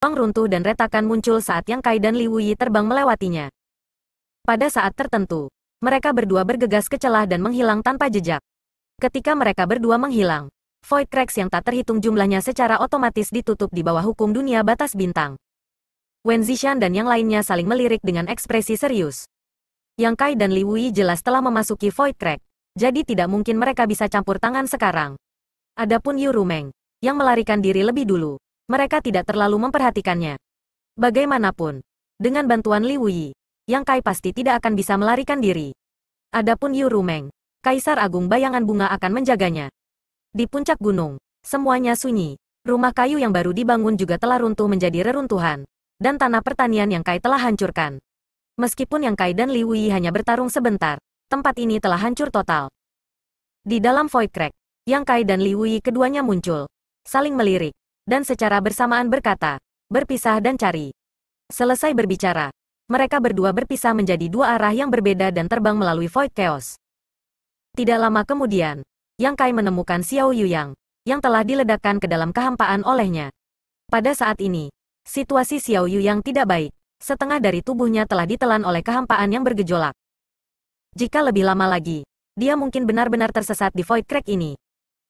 ruang runtuh dan retakan muncul saat Yang Kai dan Li Wuyi terbang melewatinya. Pada saat tertentu, mereka berdua bergegas ke celah dan menghilang tanpa jejak. Ketika mereka berdua menghilang, void cracks yang tak terhitung jumlahnya secara otomatis ditutup di bawah hukum dunia batas bintang. Wen Zishan dan yang lainnya saling melirik dengan ekspresi serius. Yang Kai dan Li Wuyi jelas telah memasuki void crack, jadi tidak mungkin mereka bisa campur tangan sekarang. Adapun Yu Rumeng, yang melarikan diri lebih dulu, mereka tidak terlalu memperhatikannya. Bagaimanapun, dengan bantuan Li Wuyi, Yang Kai pasti tidak akan bisa melarikan diri. Adapun Yu Rumeng, Kaisar Agung Bayangan Bunga akan menjaganya. Di puncak gunung, semuanya sunyi, rumah kayu yang baru dibangun juga telah runtuh menjadi reruntuhan, dan tanah pertanian Yang Kai telah hancurkan. Meskipun Yang Kai dan Li Wuyi hanya bertarung sebentar, tempat ini telah hancur total. Di dalam void crack, Yang Kai dan Li Wuyi keduanya muncul, saling melirik, dan secara bersamaan berkata, berpisah dan cari. Selesai berbicara, mereka berdua berpisah menjadi dua arah yang berbeda dan terbang melalui void chaos. Tidak lama kemudian, Yang Kai menemukan Xiao Yu yang telah diledakkan ke dalam kehampaan olehnya. Pada saat ini, situasi Xiao Yu Yang tidak baik. Setengah dari tubuhnya telah ditelan oleh kehampaan yang bergejolak. Jika lebih lama lagi, dia mungkin benar-benar tersesat di void crack ini.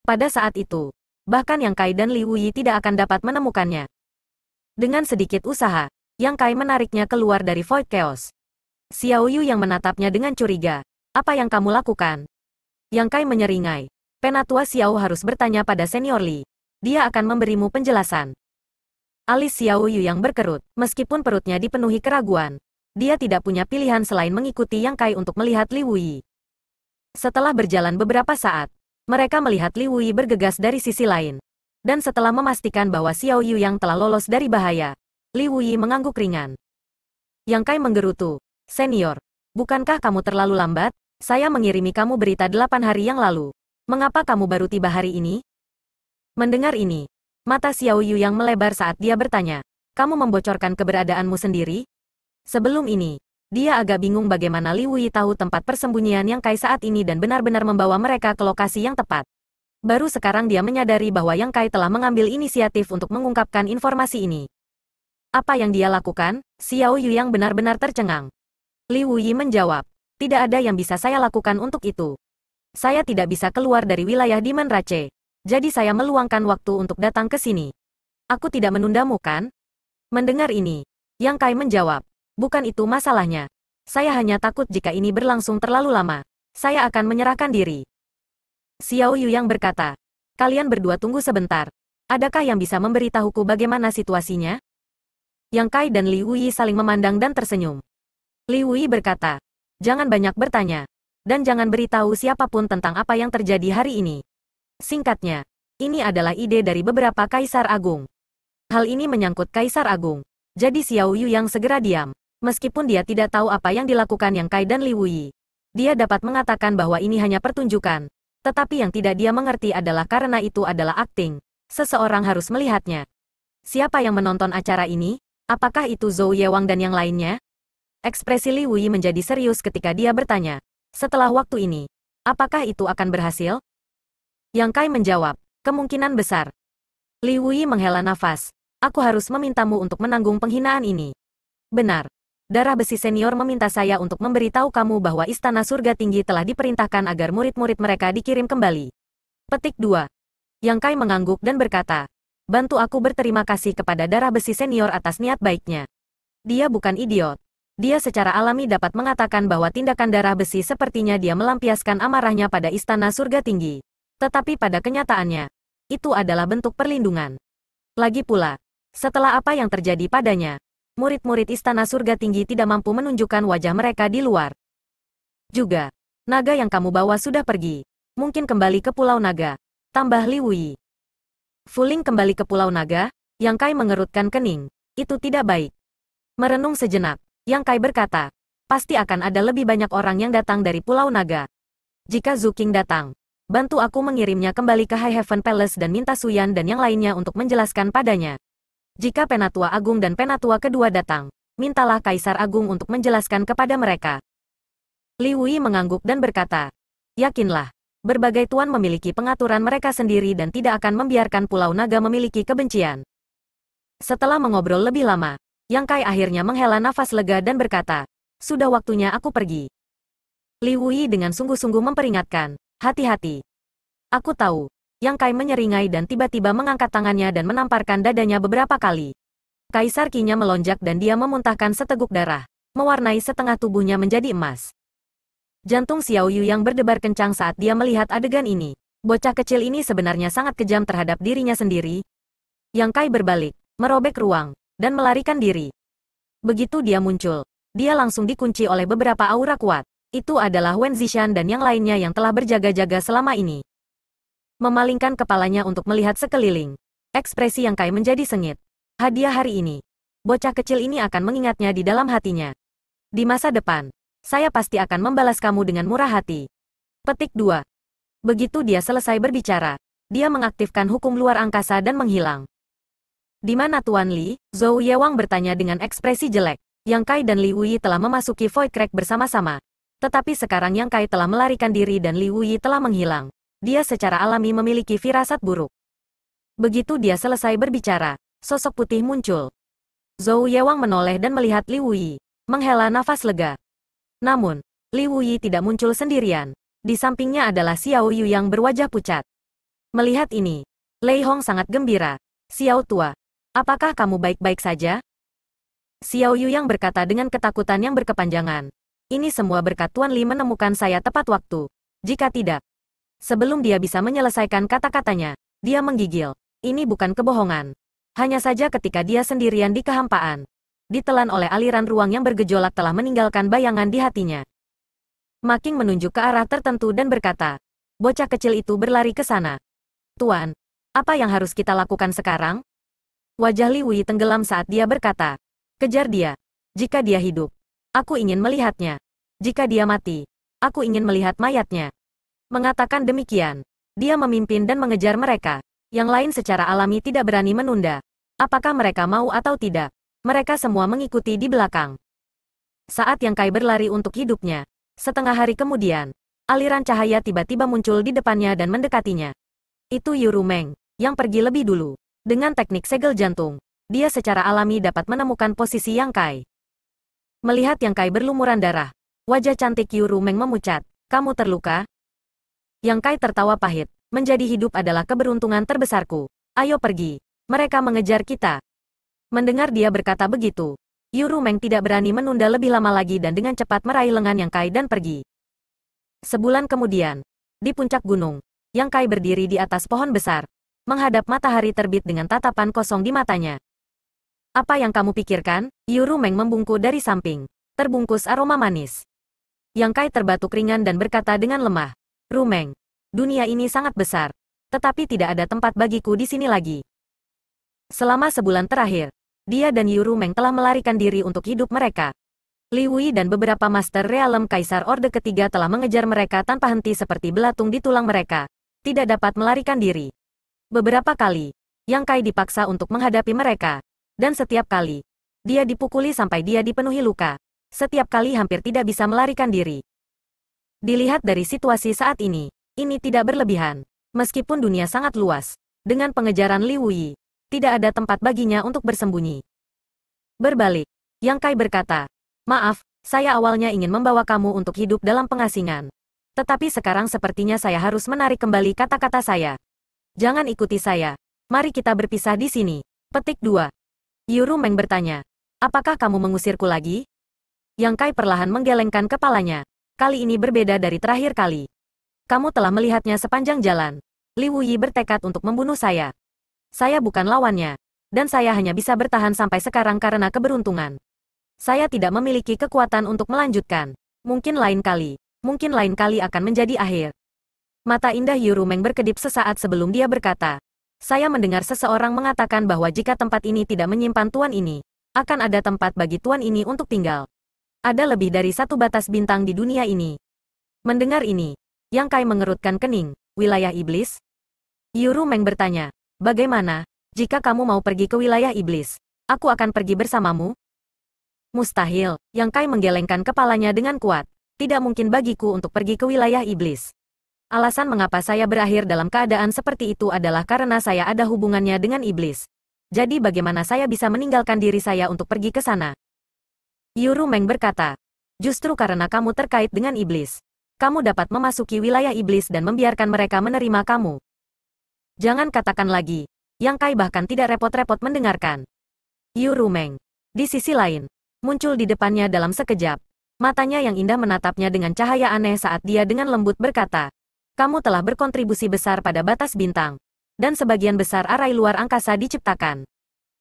Pada saat itu, bahkan Yang Kai dan Li Wuyi tidak akan dapat menemukannya. Dengan sedikit usaha, Yang Kai menariknya keluar dari Void Chaos. Xiao Yu yang menatapnya dengan curiga. Apa yang kamu lakukan? Yang Kai menyeringai. Penatua Xiao harus bertanya pada senior Li. Dia akan memberimu penjelasan. Alis Xiao Yu yang berkerut, meskipun perutnya dipenuhi keraguan. Dia tidak punya pilihan selain mengikuti Yang Kai untuk melihat Li Wuyi. Setelah berjalan beberapa saat, mereka melihat Li Wei bergegas dari sisi lain. Dan setelah memastikan bahwa Xiao Yu yang telah lolos dari bahaya, Li Wei mengangguk ringan. Yang Kai menggerutu, Senior, bukankah kamu terlalu lambat? Saya mengirimi kamu berita delapan hari yang lalu. Mengapa kamu baru tiba hari ini? Mendengar ini, mata Xiao Yu yang melebar saat dia bertanya, kamu membocorkan keberadaanmu sendiri? Sebelum ini, dia agak bingung bagaimana Li Wei tahu tempat persembunyian Yang Kai saat ini dan benar-benar membawa mereka ke lokasi yang tepat. Baru sekarang dia menyadari bahwa Yang Kai telah mengambil inisiatif untuk mengungkapkan informasi ini. Apa yang dia lakukan? Xiao Yu yang benar-benar tercengang. Li Wuyi menjawab, tidak ada yang bisa saya lakukan untuk itu. Saya tidak bisa keluar dari wilayah Demon Rache. Jadi saya meluangkan waktu untuk datang ke sini. Aku tidak menundamu kan? Mendengar ini, Yang Kai menjawab, Bukan itu masalahnya. Saya hanya takut jika ini berlangsung terlalu lama. Saya akan menyerahkan diri. Xiao Yu yang berkata, kalian berdua tunggu sebentar. Adakah yang bisa memberitahuku bagaimana situasinya? Yang Kai dan Liu Yi saling memandang dan tersenyum. Liu Yi berkata, jangan banyak bertanya, dan jangan beritahu siapapun tentang apa yang terjadi hari ini. Singkatnya, ini adalah ide dari beberapa kaisar agung. Hal ini menyangkut kaisar agung. Jadi Xiao Yu yang segera diam. Meskipun dia tidak tahu apa yang dilakukan Yang Kai dan Li Wuyi, dia dapat mengatakan bahwa ini hanya pertunjukan. Tetapi yang tidak dia mengerti adalah karena itu adalah akting. Seseorang harus melihatnya. Siapa yang menonton acara ini? Apakah itu Zhou Yewang dan yang lainnya? Ekspresi Li Wuyi menjadi serius ketika dia bertanya. Setelah waktu ini, apakah itu akan berhasil? Yang Kai menjawab, kemungkinan besar. Li Wuyi menghela nafas. Aku harus memintamu untuk menanggung penghinaan ini. Benar, darah besi senior meminta saya untuk memberitahu kamu bahwa istana surga tinggi telah diperintahkan agar murid-murid mereka dikirim kembali. Petik 2. Yang Kai mengangguk dan berkata, Bantu aku berterima kasih kepada darah besi senior atas niat baiknya. Dia bukan idiot. Dia secara alami dapat mengatakan bahwa tindakan darah besi sepertinya dia melampiaskan amarahnya pada istana surga tinggi. Tetapi pada kenyataannya, itu adalah bentuk perlindungan. Lagi pula, setelah apa yang terjadi padanya, murid-murid istana surga tinggi tidak mampu menunjukkan wajah mereka di luar. Juga, naga yang kamu bawa sudah pergi. Mungkin kembali ke Pulau Naga. Tambah Liwi. Fuling kembali ke Pulau Naga, Yang Kai mengerutkan kening. Itu tidak baik. Merenung sejenak, Yang Kai berkata, pasti akan ada lebih banyak orang yang datang dari Pulau Naga. Jika Zuking datang, bantu aku mengirimnya kembali ke High Heaven Palace dan minta Suyan dan yang lainnya untuk menjelaskan padanya. Jika Penatua Agung dan Penatua kedua datang, mintalah Kaisar Agung untuk menjelaskan kepada mereka. Liwui mengangguk dan berkata, Yakinlah, berbagai tuan memiliki pengaturan mereka sendiri dan tidak akan membiarkan Pulau Naga memiliki kebencian. Setelah mengobrol lebih lama, Yang Kai akhirnya menghela nafas lega dan berkata, Sudah waktunya aku pergi. Liwui dengan sungguh-sungguh memperingatkan, hati-hati. Aku tahu, yang Kai menyeringai dan tiba-tiba mengangkat tangannya dan menamparkan dadanya beberapa kali. Kaisar Kinya melonjak dan dia memuntahkan seteguk darah, mewarnai setengah tubuhnya menjadi emas. Jantung Xiao Yu yang berdebar kencang saat dia melihat adegan ini. Bocah kecil ini sebenarnya sangat kejam terhadap dirinya sendiri. Yang Kai berbalik, merobek ruang, dan melarikan diri. Begitu dia muncul, dia langsung dikunci oleh beberapa aura kuat. Itu adalah Wen Zishan dan yang lainnya yang telah berjaga-jaga selama ini memalingkan kepalanya untuk melihat sekeliling. Ekspresi yang Kai menjadi sengit. Hadiah hari ini. Bocah kecil ini akan mengingatnya di dalam hatinya. Di masa depan, saya pasti akan membalas kamu dengan murah hati. Petik 2. Begitu dia selesai berbicara, dia mengaktifkan hukum luar angkasa dan menghilang. Di mana Tuan Li? Zhou Yewang bertanya dengan ekspresi jelek. Yang Kai dan Li Wuyi telah memasuki Void Crack bersama-sama. Tetapi sekarang Yang Kai telah melarikan diri dan Li Wuyi telah menghilang dia secara alami memiliki firasat buruk. Begitu dia selesai berbicara, sosok putih muncul. Zhou Yewang menoleh dan melihat Li Wuyi, menghela nafas lega. Namun, Li Wuyi tidak muncul sendirian. Di sampingnya adalah Xiao Yu yang berwajah pucat. Melihat ini, Lei Hong sangat gembira. Xiao tua, apakah kamu baik-baik saja? Xiao Yu yang berkata dengan ketakutan yang berkepanjangan. Ini semua berkat Tuan Li menemukan saya tepat waktu. Jika tidak, Sebelum dia bisa menyelesaikan kata-katanya, dia menggigil. Ini bukan kebohongan. Hanya saja ketika dia sendirian di kehampaan, ditelan oleh aliran ruang yang bergejolak telah meninggalkan bayangan di hatinya. Making menunjuk ke arah tertentu dan berkata, bocah kecil itu berlari ke sana. Tuan, apa yang harus kita lakukan sekarang? Wajah Li Wei tenggelam saat dia berkata, kejar dia. Jika dia hidup, aku ingin melihatnya. Jika dia mati, aku ingin melihat mayatnya mengatakan demikian. Dia memimpin dan mengejar mereka. Yang lain secara alami tidak berani menunda. Apakah mereka mau atau tidak? Mereka semua mengikuti di belakang. Saat yang Kai berlari untuk hidupnya, setengah hari kemudian, aliran cahaya tiba-tiba muncul di depannya dan mendekatinya. Itu Yuru Meng, yang pergi lebih dulu. Dengan teknik segel jantung, dia secara alami dapat menemukan posisi Yang Kai. Melihat Yang Kai berlumuran darah, wajah cantik Yuru Meng memucat. Kamu terluka? Yang Kai tertawa pahit. Menjadi hidup adalah keberuntungan terbesarku. Ayo pergi. Mereka mengejar kita. Mendengar dia berkata begitu. Yuru Meng tidak berani menunda lebih lama lagi dan dengan cepat meraih lengan Yang Kai dan pergi. Sebulan kemudian, di puncak gunung, Yang Kai berdiri di atas pohon besar, menghadap matahari terbit dengan tatapan kosong di matanya. Apa yang kamu pikirkan? Yuru Meng membungkuk dari samping. Terbungkus aroma manis. Yang Kai terbatuk ringan dan berkata dengan lemah. Rumeng. Dunia ini sangat besar. Tetapi tidak ada tempat bagiku di sini lagi. Selama sebulan terakhir, dia dan Yu Rumeng telah melarikan diri untuk hidup mereka. Li Wei dan beberapa Master Realem Kaisar Orde ketiga telah mengejar mereka tanpa henti seperti belatung di tulang mereka. Tidak dapat melarikan diri. Beberapa kali, Yang Kai dipaksa untuk menghadapi mereka. Dan setiap kali, dia dipukuli sampai dia dipenuhi luka. Setiap kali hampir tidak bisa melarikan diri. Dilihat dari situasi saat ini, ini tidak berlebihan. Meskipun dunia sangat luas, dengan pengejaran Li Wuyi, tidak ada tempat baginya untuk bersembunyi. Berbalik, Yang Kai berkata, Maaf, saya awalnya ingin membawa kamu untuk hidup dalam pengasingan. Tetapi sekarang sepertinya saya harus menarik kembali kata-kata saya. Jangan ikuti saya. Mari kita berpisah di sini. Petik 2. Yuru Meng bertanya, Apakah kamu mengusirku lagi? Yang Kai perlahan menggelengkan kepalanya kali ini berbeda dari terakhir kali. Kamu telah melihatnya sepanjang jalan. Li Wuyi bertekad untuk membunuh saya. Saya bukan lawannya. Dan saya hanya bisa bertahan sampai sekarang karena keberuntungan. Saya tidak memiliki kekuatan untuk melanjutkan. Mungkin lain kali. Mungkin lain kali akan menjadi akhir. Mata indah Yuru Meng berkedip sesaat sebelum dia berkata. Saya mendengar seseorang mengatakan bahwa jika tempat ini tidak menyimpan tuan ini, akan ada tempat bagi tuan ini untuk tinggal. Ada lebih dari satu batas bintang di dunia ini. Mendengar ini, Yang Kai mengerutkan kening, wilayah iblis? Yuru Meng bertanya, bagaimana, jika kamu mau pergi ke wilayah iblis, aku akan pergi bersamamu? Mustahil, Yang Kai menggelengkan kepalanya dengan kuat. Tidak mungkin bagiku untuk pergi ke wilayah iblis. Alasan mengapa saya berakhir dalam keadaan seperti itu adalah karena saya ada hubungannya dengan iblis. Jadi bagaimana saya bisa meninggalkan diri saya untuk pergi ke sana? Yuru Meng berkata. Justru karena kamu terkait dengan iblis. Kamu dapat memasuki wilayah iblis dan membiarkan mereka menerima kamu. Jangan katakan lagi. Yang Kai bahkan tidak repot-repot mendengarkan. Yuru Meng. Di sisi lain, muncul di depannya dalam sekejap. Matanya yang indah menatapnya dengan cahaya aneh saat dia dengan lembut berkata, kamu telah berkontribusi besar pada batas bintang. Dan sebagian besar arai luar angkasa diciptakan.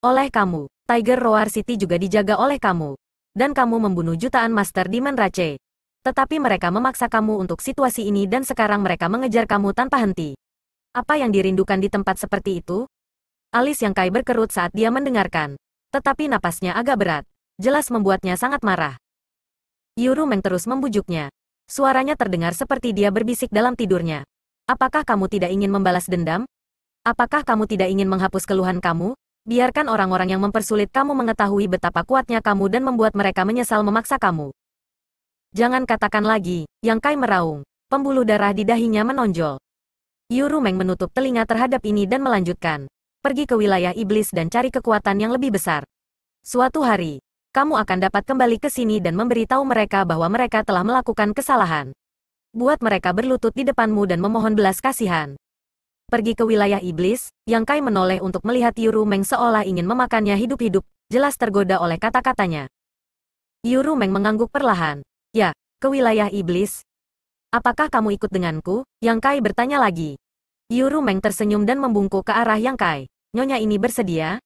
Oleh kamu, Tiger Roar City juga dijaga oleh kamu dan kamu membunuh jutaan Master Demon Rache. Tetapi mereka memaksa kamu untuk situasi ini dan sekarang mereka mengejar kamu tanpa henti. Apa yang dirindukan di tempat seperti itu? Alis yang kai berkerut saat dia mendengarkan. Tetapi napasnya agak berat. Jelas membuatnya sangat marah. Yuru Meng terus membujuknya. Suaranya terdengar seperti dia berbisik dalam tidurnya. Apakah kamu tidak ingin membalas dendam? Apakah kamu tidak ingin menghapus keluhan kamu? biarkan orang-orang yang mempersulit kamu mengetahui betapa kuatnya kamu dan membuat mereka menyesal memaksa kamu. Jangan katakan lagi, Yang Kai meraung. Pembuluh darah di dahinya menonjol. Yu Rumeng menutup telinga terhadap ini dan melanjutkan. Pergi ke wilayah iblis dan cari kekuatan yang lebih besar. Suatu hari, kamu akan dapat kembali ke sini dan memberitahu mereka bahwa mereka telah melakukan kesalahan. Buat mereka berlutut di depanmu dan memohon belas kasihan pergi ke wilayah iblis, Yang Kai menoleh untuk melihat Yuru Meng seolah ingin memakannya hidup-hidup, jelas tergoda oleh kata-katanya. Yuru Meng mengangguk perlahan. Ya, ke wilayah iblis. Apakah kamu ikut denganku? Yang Kai bertanya lagi. Yuru Meng tersenyum dan membungkuk ke arah Yang Kai. Nyonya ini bersedia?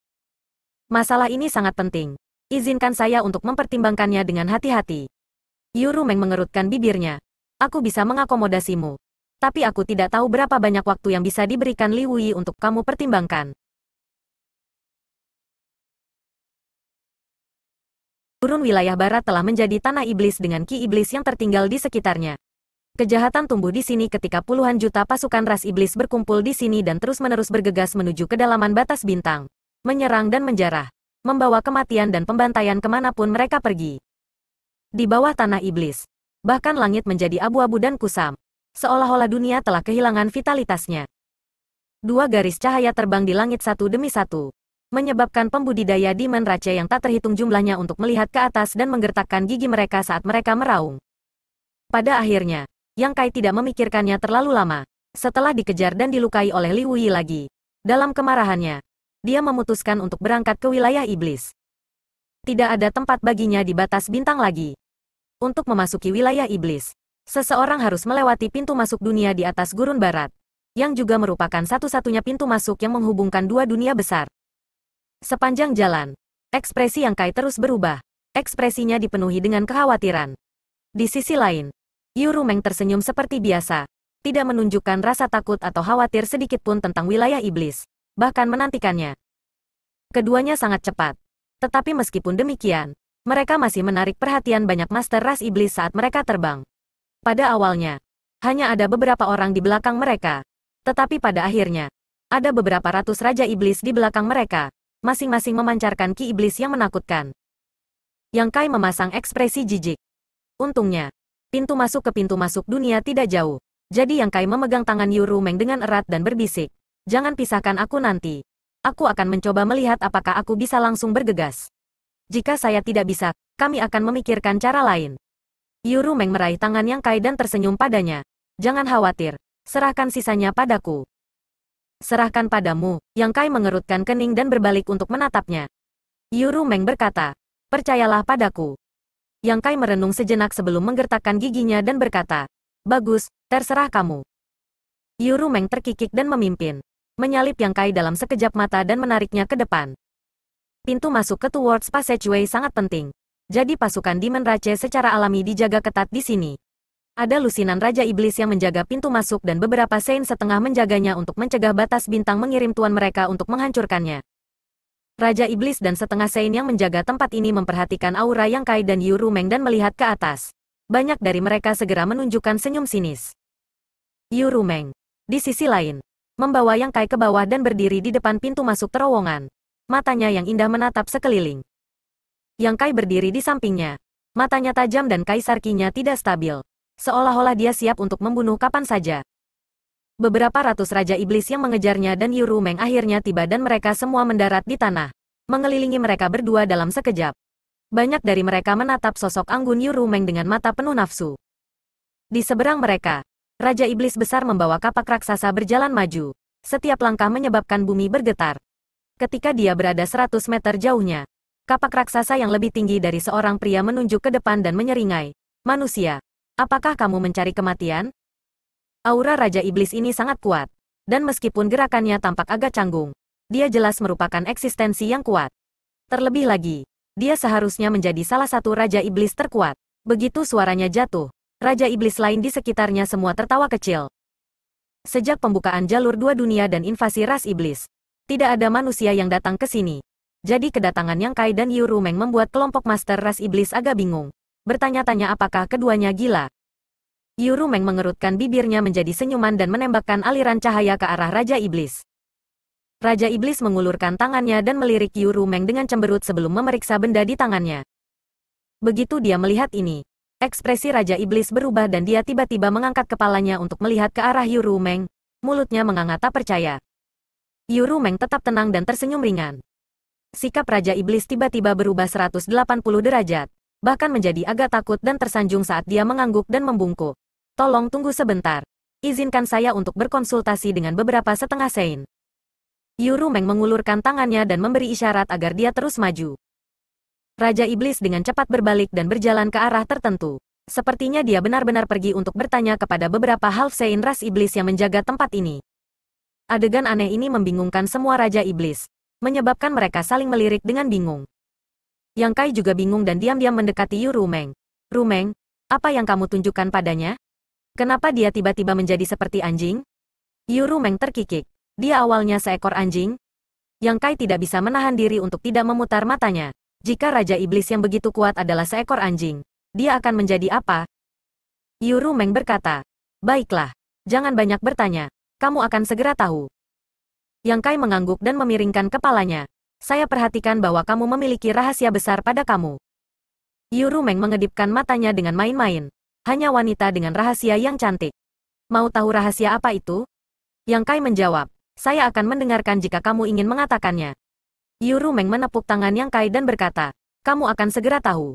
Masalah ini sangat penting. Izinkan saya untuk mempertimbangkannya dengan hati-hati. Yuru Meng mengerutkan bibirnya. Aku bisa mengakomodasimu tapi aku tidak tahu berapa banyak waktu yang bisa diberikan Li Wuyi untuk kamu pertimbangkan. Gurun wilayah barat telah menjadi tanah iblis dengan ki iblis yang tertinggal di sekitarnya. Kejahatan tumbuh di sini ketika puluhan juta pasukan ras iblis berkumpul di sini dan terus-menerus bergegas menuju kedalaman batas bintang. Menyerang dan menjarah. Membawa kematian dan pembantaian kemanapun mereka pergi. Di bawah tanah iblis. Bahkan langit menjadi abu-abu dan kusam seolah-olah dunia telah kehilangan vitalitasnya. Dua garis cahaya terbang di langit satu demi satu, menyebabkan pembudidaya di menrace yang tak terhitung jumlahnya untuk melihat ke atas dan menggertakkan gigi mereka saat mereka meraung. Pada akhirnya, Yang Kai tidak memikirkannya terlalu lama. Setelah dikejar dan dilukai oleh Li Wuyi lagi, dalam kemarahannya, dia memutuskan untuk berangkat ke wilayah iblis. Tidak ada tempat baginya di batas bintang lagi. Untuk memasuki wilayah iblis, Seseorang harus melewati pintu masuk dunia di atas gurun barat, yang juga merupakan satu-satunya pintu masuk yang menghubungkan dua dunia besar. Sepanjang jalan, ekspresi Yang Kai terus berubah. Ekspresinya dipenuhi dengan kekhawatiran. Di sisi lain, Yu Rumeng tersenyum seperti biasa, tidak menunjukkan rasa takut atau khawatir sedikit pun tentang wilayah iblis, bahkan menantikannya. Keduanya sangat cepat. Tetapi meskipun demikian, mereka masih menarik perhatian banyak master ras iblis saat mereka terbang. Pada awalnya, hanya ada beberapa orang di belakang mereka. Tetapi pada akhirnya, ada beberapa ratus raja iblis di belakang mereka, masing-masing memancarkan ki iblis yang menakutkan. Yang Kai memasang ekspresi jijik. Untungnya, pintu masuk ke pintu masuk dunia tidak jauh. Jadi Yang Kai memegang tangan Yuru Meng dengan erat dan berbisik. Jangan pisahkan aku nanti. Aku akan mencoba melihat apakah aku bisa langsung bergegas. Jika saya tidak bisa, kami akan memikirkan cara lain. Yuru Meng meraih tangan yang Kai dan tersenyum padanya. Jangan khawatir, serahkan sisanya padaku. Serahkan padamu, yang Kai mengerutkan kening dan berbalik untuk menatapnya. Yuru Meng berkata, percayalah padaku. Yang Kai merenung sejenak sebelum menggertakkan giginya dan berkata, bagus, terserah kamu. Yuru Meng terkikik dan memimpin. Menyalip Yang Kai dalam sekejap mata dan menariknya ke depan. Pintu masuk ke Towards Passageway sangat penting jadi pasukan Demon Rache secara alami dijaga ketat di sini. Ada lusinan Raja Iblis yang menjaga pintu masuk dan beberapa saint setengah menjaganya untuk mencegah batas bintang mengirim tuan mereka untuk menghancurkannya. Raja Iblis dan setengah saint yang menjaga tempat ini memperhatikan aura Yang Kai dan Yu Rumeng dan melihat ke atas. Banyak dari mereka segera menunjukkan senyum sinis. Yu Rumeng. Di sisi lain, membawa Yang Kai ke bawah dan berdiri di depan pintu masuk terowongan. Matanya yang indah menatap sekeliling. Yang Kai berdiri di sampingnya. Matanya tajam dan kaisar kinya tidak stabil. Seolah-olah dia siap untuk membunuh kapan saja. Beberapa ratus raja iblis yang mengejarnya dan Yu Rumeng akhirnya tiba dan mereka semua mendarat di tanah. Mengelilingi mereka berdua dalam sekejap. Banyak dari mereka menatap sosok anggun Yu Rumeng dengan mata penuh nafsu. Di seberang mereka, Raja Iblis besar membawa kapak raksasa berjalan maju. Setiap langkah menyebabkan bumi bergetar. Ketika dia berada 100 meter jauhnya, Kapak raksasa yang lebih tinggi dari seorang pria menunjuk ke depan dan menyeringai. Manusia, apakah kamu mencari kematian? Aura Raja Iblis ini sangat kuat. Dan meskipun gerakannya tampak agak canggung, dia jelas merupakan eksistensi yang kuat. Terlebih lagi, dia seharusnya menjadi salah satu Raja Iblis terkuat. Begitu suaranya jatuh, Raja Iblis lain di sekitarnya semua tertawa kecil. Sejak pembukaan jalur dua dunia dan invasi ras iblis, tidak ada manusia yang datang ke sini. Jadi kedatangan yang Kai dan Yu Rumeng membuat kelompok Master Ras Iblis agak bingung. Bertanya-tanya apakah keduanya gila. Yu Rumeng mengerutkan bibirnya menjadi senyuman dan menembakkan aliran cahaya ke arah Raja Iblis. Raja Iblis mengulurkan tangannya dan melirik Yu Rumeng dengan cemberut sebelum memeriksa benda di tangannya. Begitu dia melihat ini, ekspresi Raja Iblis berubah dan dia tiba-tiba mengangkat kepalanya untuk melihat ke arah Yu Rumeng, mulutnya menganga tak percaya. Yu Rumeng tetap tenang dan tersenyum ringan sikap Raja Iblis tiba-tiba berubah 180 derajat, bahkan menjadi agak takut dan tersanjung saat dia mengangguk dan membungkuk. Tolong tunggu sebentar. Izinkan saya untuk berkonsultasi dengan beberapa setengah sein. Yuru Meng mengulurkan tangannya dan memberi isyarat agar dia terus maju. Raja Iblis dengan cepat berbalik dan berjalan ke arah tertentu. Sepertinya dia benar-benar pergi untuk bertanya kepada beberapa half sein ras iblis yang menjaga tempat ini. Adegan aneh ini membingungkan semua Raja Iblis, menyebabkan mereka saling melirik dengan bingung. Yang Kai juga bingung dan diam-diam mendekati Yu Rumeng. Rumeng, apa yang kamu tunjukkan padanya? Kenapa dia tiba-tiba menjadi seperti anjing? Yu Rumeng terkikik. Dia awalnya seekor anjing. Yang Kai tidak bisa menahan diri untuk tidak memutar matanya. Jika Raja Iblis yang begitu kuat adalah seekor anjing, dia akan menjadi apa? Yu Rumeng berkata, Baiklah, jangan banyak bertanya. Kamu akan segera tahu. Yang Kai mengangguk dan memiringkan kepalanya. Saya perhatikan bahwa kamu memiliki rahasia besar pada kamu. Yu Meng mengedipkan matanya dengan main-main. Hanya wanita dengan rahasia yang cantik. Mau tahu rahasia apa itu? Yang Kai menjawab, saya akan mendengarkan jika kamu ingin mengatakannya. Yu Meng menepuk tangan Yang Kai dan berkata, kamu akan segera tahu.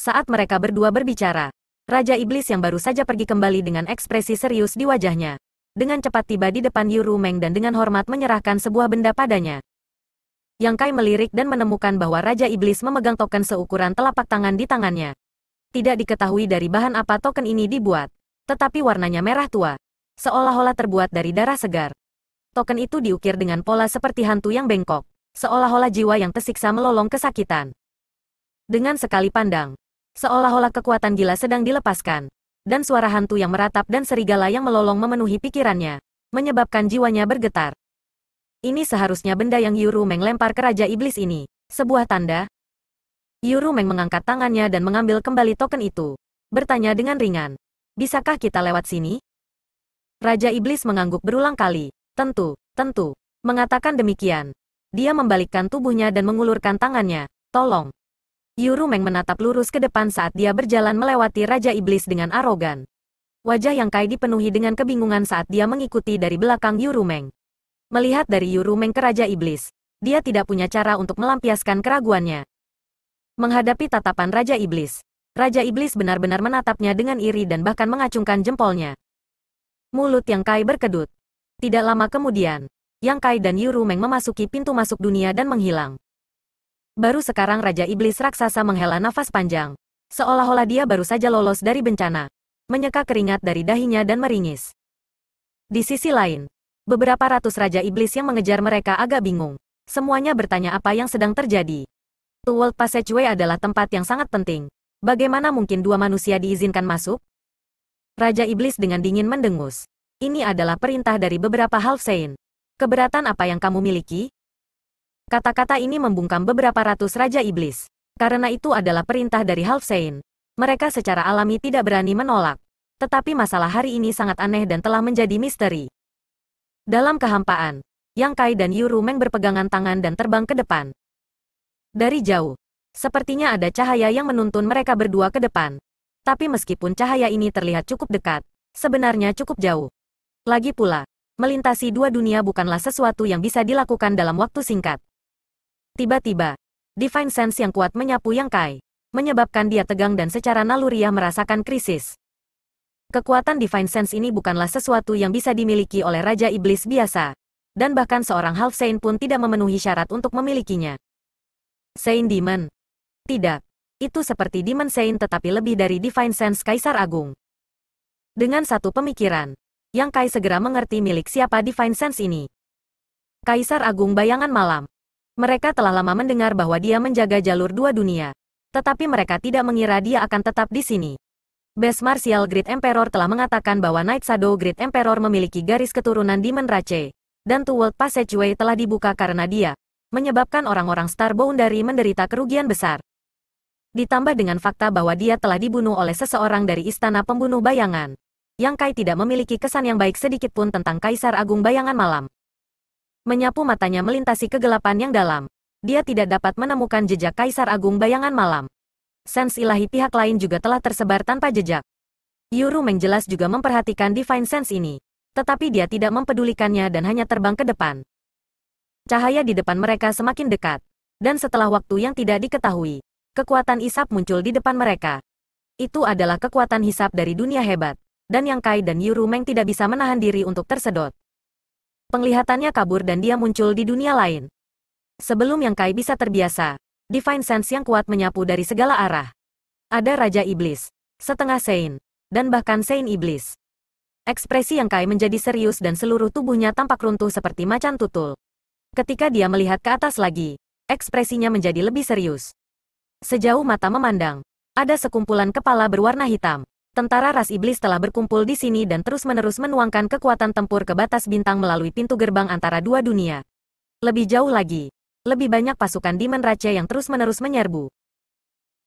Saat mereka berdua berbicara, Raja Iblis yang baru saja pergi kembali dengan ekspresi serius di wajahnya dengan cepat tiba di depan Yu Rumeng dan dengan hormat menyerahkan sebuah benda padanya. Yang Kai melirik dan menemukan bahwa Raja Iblis memegang token seukuran telapak tangan di tangannya. Tidak diketahui dari bahan apa token ini dibuat, tetapi warnanya merah tua. Seolah-olah terbuat dari darah segar. Token itu diukir dengan pola seperti hantu yang bengkok, seolah-olah jiwa yang tersiksa melolong kesakitan. Dengan sekali pandang, seolah-olah kekuatan gila sedang dilepaskan dan suara hantu yang meratap dan serigala yang melolong memenuhi pikirannya, menyebabkan jiwanya bergetar. Ini seharusnya benda yang Yuru Meng lempar ke Raja Iblis ini, sebuah tanda. Yuru Meng mengangkat tangannya dan mengambil kembali token itu, bertanya dengan ringan, bisakah kita lewat sini? Raja Iblis mengangguk berulang kali, tentu, tentu, mengatakan demikian. Dia membalikkan tubuhnya dan mengulurkan tangannya, tolong. Meng menatap lurus ke depan saat dia berjalan melewati Raja Iblis dengan arogan. Wajah yang Kai dipenuhi dengan kebingungan saat dia mengikuti dari belakang Meng. Melihat dari Meng ke Raja Iblis, dia tidak punya cara untuk melampiaskan keraguannya. Menghadapi tatapan Raja Iblis, Raja Iblis benar-benar menatapnya dengan iri dan bahkan mengacungkan jempolnya. Mulut Yang Kai berkedut. Tidak lama kemudian, Yang Kai dan Meng memasuki pintu masuk dunia dan menghilang. Baru sekarang Raja Iblis Raksasa menghela nafas panjang. Seolah-olah dia baru saja lolos dari bencana. Menyeka keringat dari dahinya dan meringis. Di sisi lain, beberapa ratus Raja Iblis yang mengejar mereka agak bingung. Semuanya bertanya apa yang sedang terjadi. The World Passageway adalah tempat yang sangat penting. Bagaimana mungkin dua manusia diizinkan masuk? Raja Iblis dengan dingin mendengus. Ini adalah perintah dari beberapa Saint. Keberatan apa yang kamu miliki? Kata-kata ini membungkam beberapa ratus raja iblis. Karena itu adalah perintah dari Halfsein. Mereka secara alami tidak berani menolak. Tetapi masalah hari ini sangat aneh dan telah menjadi misteri. Dalam kehampaan, Yang Kai dan Yu Rumen berpegangan tangan dan terbang ke depan. Dari jauh, sepertinya ada cahaya yang menuntun mereka berdua ke depan. Tapi meskipun cahaya ini terlihat cukup dekat, sebenarnya cukup jauh. Lagi pula, melintasi dua dunia bukanlah sesuatu yang bisa dilakukan dalam waktu singkat. Tiba-tiba, Divine Sense yang kuat menyapu Yang Kai, menyebabkan dia tegang dan secara naluriah merasakan krisis. Kekuatan Divine Sense ini bukanlah sesuatu yang bisa dimiliki oleh Raja Iblis biasa, dan bahkan seorang Half Saint pun tidak memenuhi syarat untuk memilikinya. Saint Demon. Tidak. Itu seperti Demon Saint tetapi lebih dari Divine Sense Kaisar Agung. Dengan satu pemikiran, Yang Kai segera mengerti milik siapa Divine Sense ini. Kaisar Agung Bayangan Malam. Mereka telah lama mendengar bahwa dia menjaga jalur dua dunia. Tetapi mereka tidak mengira dia akan tetap di sini. Best Martial Great Emperor telah mengatakan bahwa Night Shadow Great Emperor memiliki garis keturunan di Menrace. Dan Two World Passageway telah dibuka karena dia. Menyebabkan orang-orang Star Boundary menderita kerugian besar. Ditambah dengan fakta bahwa dia telah dibunuh oleh seseorang dari Istana Pembunuh Bayangan. Yang Kai tidak memiliki kesan yang baik sedikitpun tentang Kaisar Agung Bayangan Malam menyapu matanya melintasi kegelapan yang dalam. Dia tidak dapat menemukan jejak Kaisar Agung bayangan malam. Sens ilahi pihak lain juga telah tersebar tanpa jejak. Yuru Meng jelas juga memperhatikan Divine Sense ini. Tetapi dia tidak mempedulikannya dan hanya terbang ke depan. Cahaya di depan mereka semakin dekat. Dan setelah waktu yang tidak diketahui, kekuatan isap muncul di depan mereka. Itu adalah kekuatan hisap dari dunia hebat. Dan Yang Kai dan Yuru Meng tidak bisa menahan diri untuk tersedot penglihatannya kabur dan dia muncul di dunia lain. Sebelum Yang Kai bisa terbiasa, Divine Sense yang kuat menyapu dari segala arah. Ada Raja Iblis, setengah Sein, dan bahkan Sein Iblis. Ekspresi Yang Kai menjadi serius dan seluruh tubuhnya tampak runtuh seperti macan tutul. Ketika dia melihat ke atas lagi, ekspresinya menjadi lebih serius. Sejauh mata memandang, ada sekumpulan kepala berwarna hitam. Tentara ras iblis telah berkumpul di sini dan terus-menerus menuangkan kekuatan tempur ke batas bintang melalui pintu gerbang antara dua dunia. Lebih jauh lagi, lebih banyak pasukan Demon Raja yang terus-menerus menyerbu.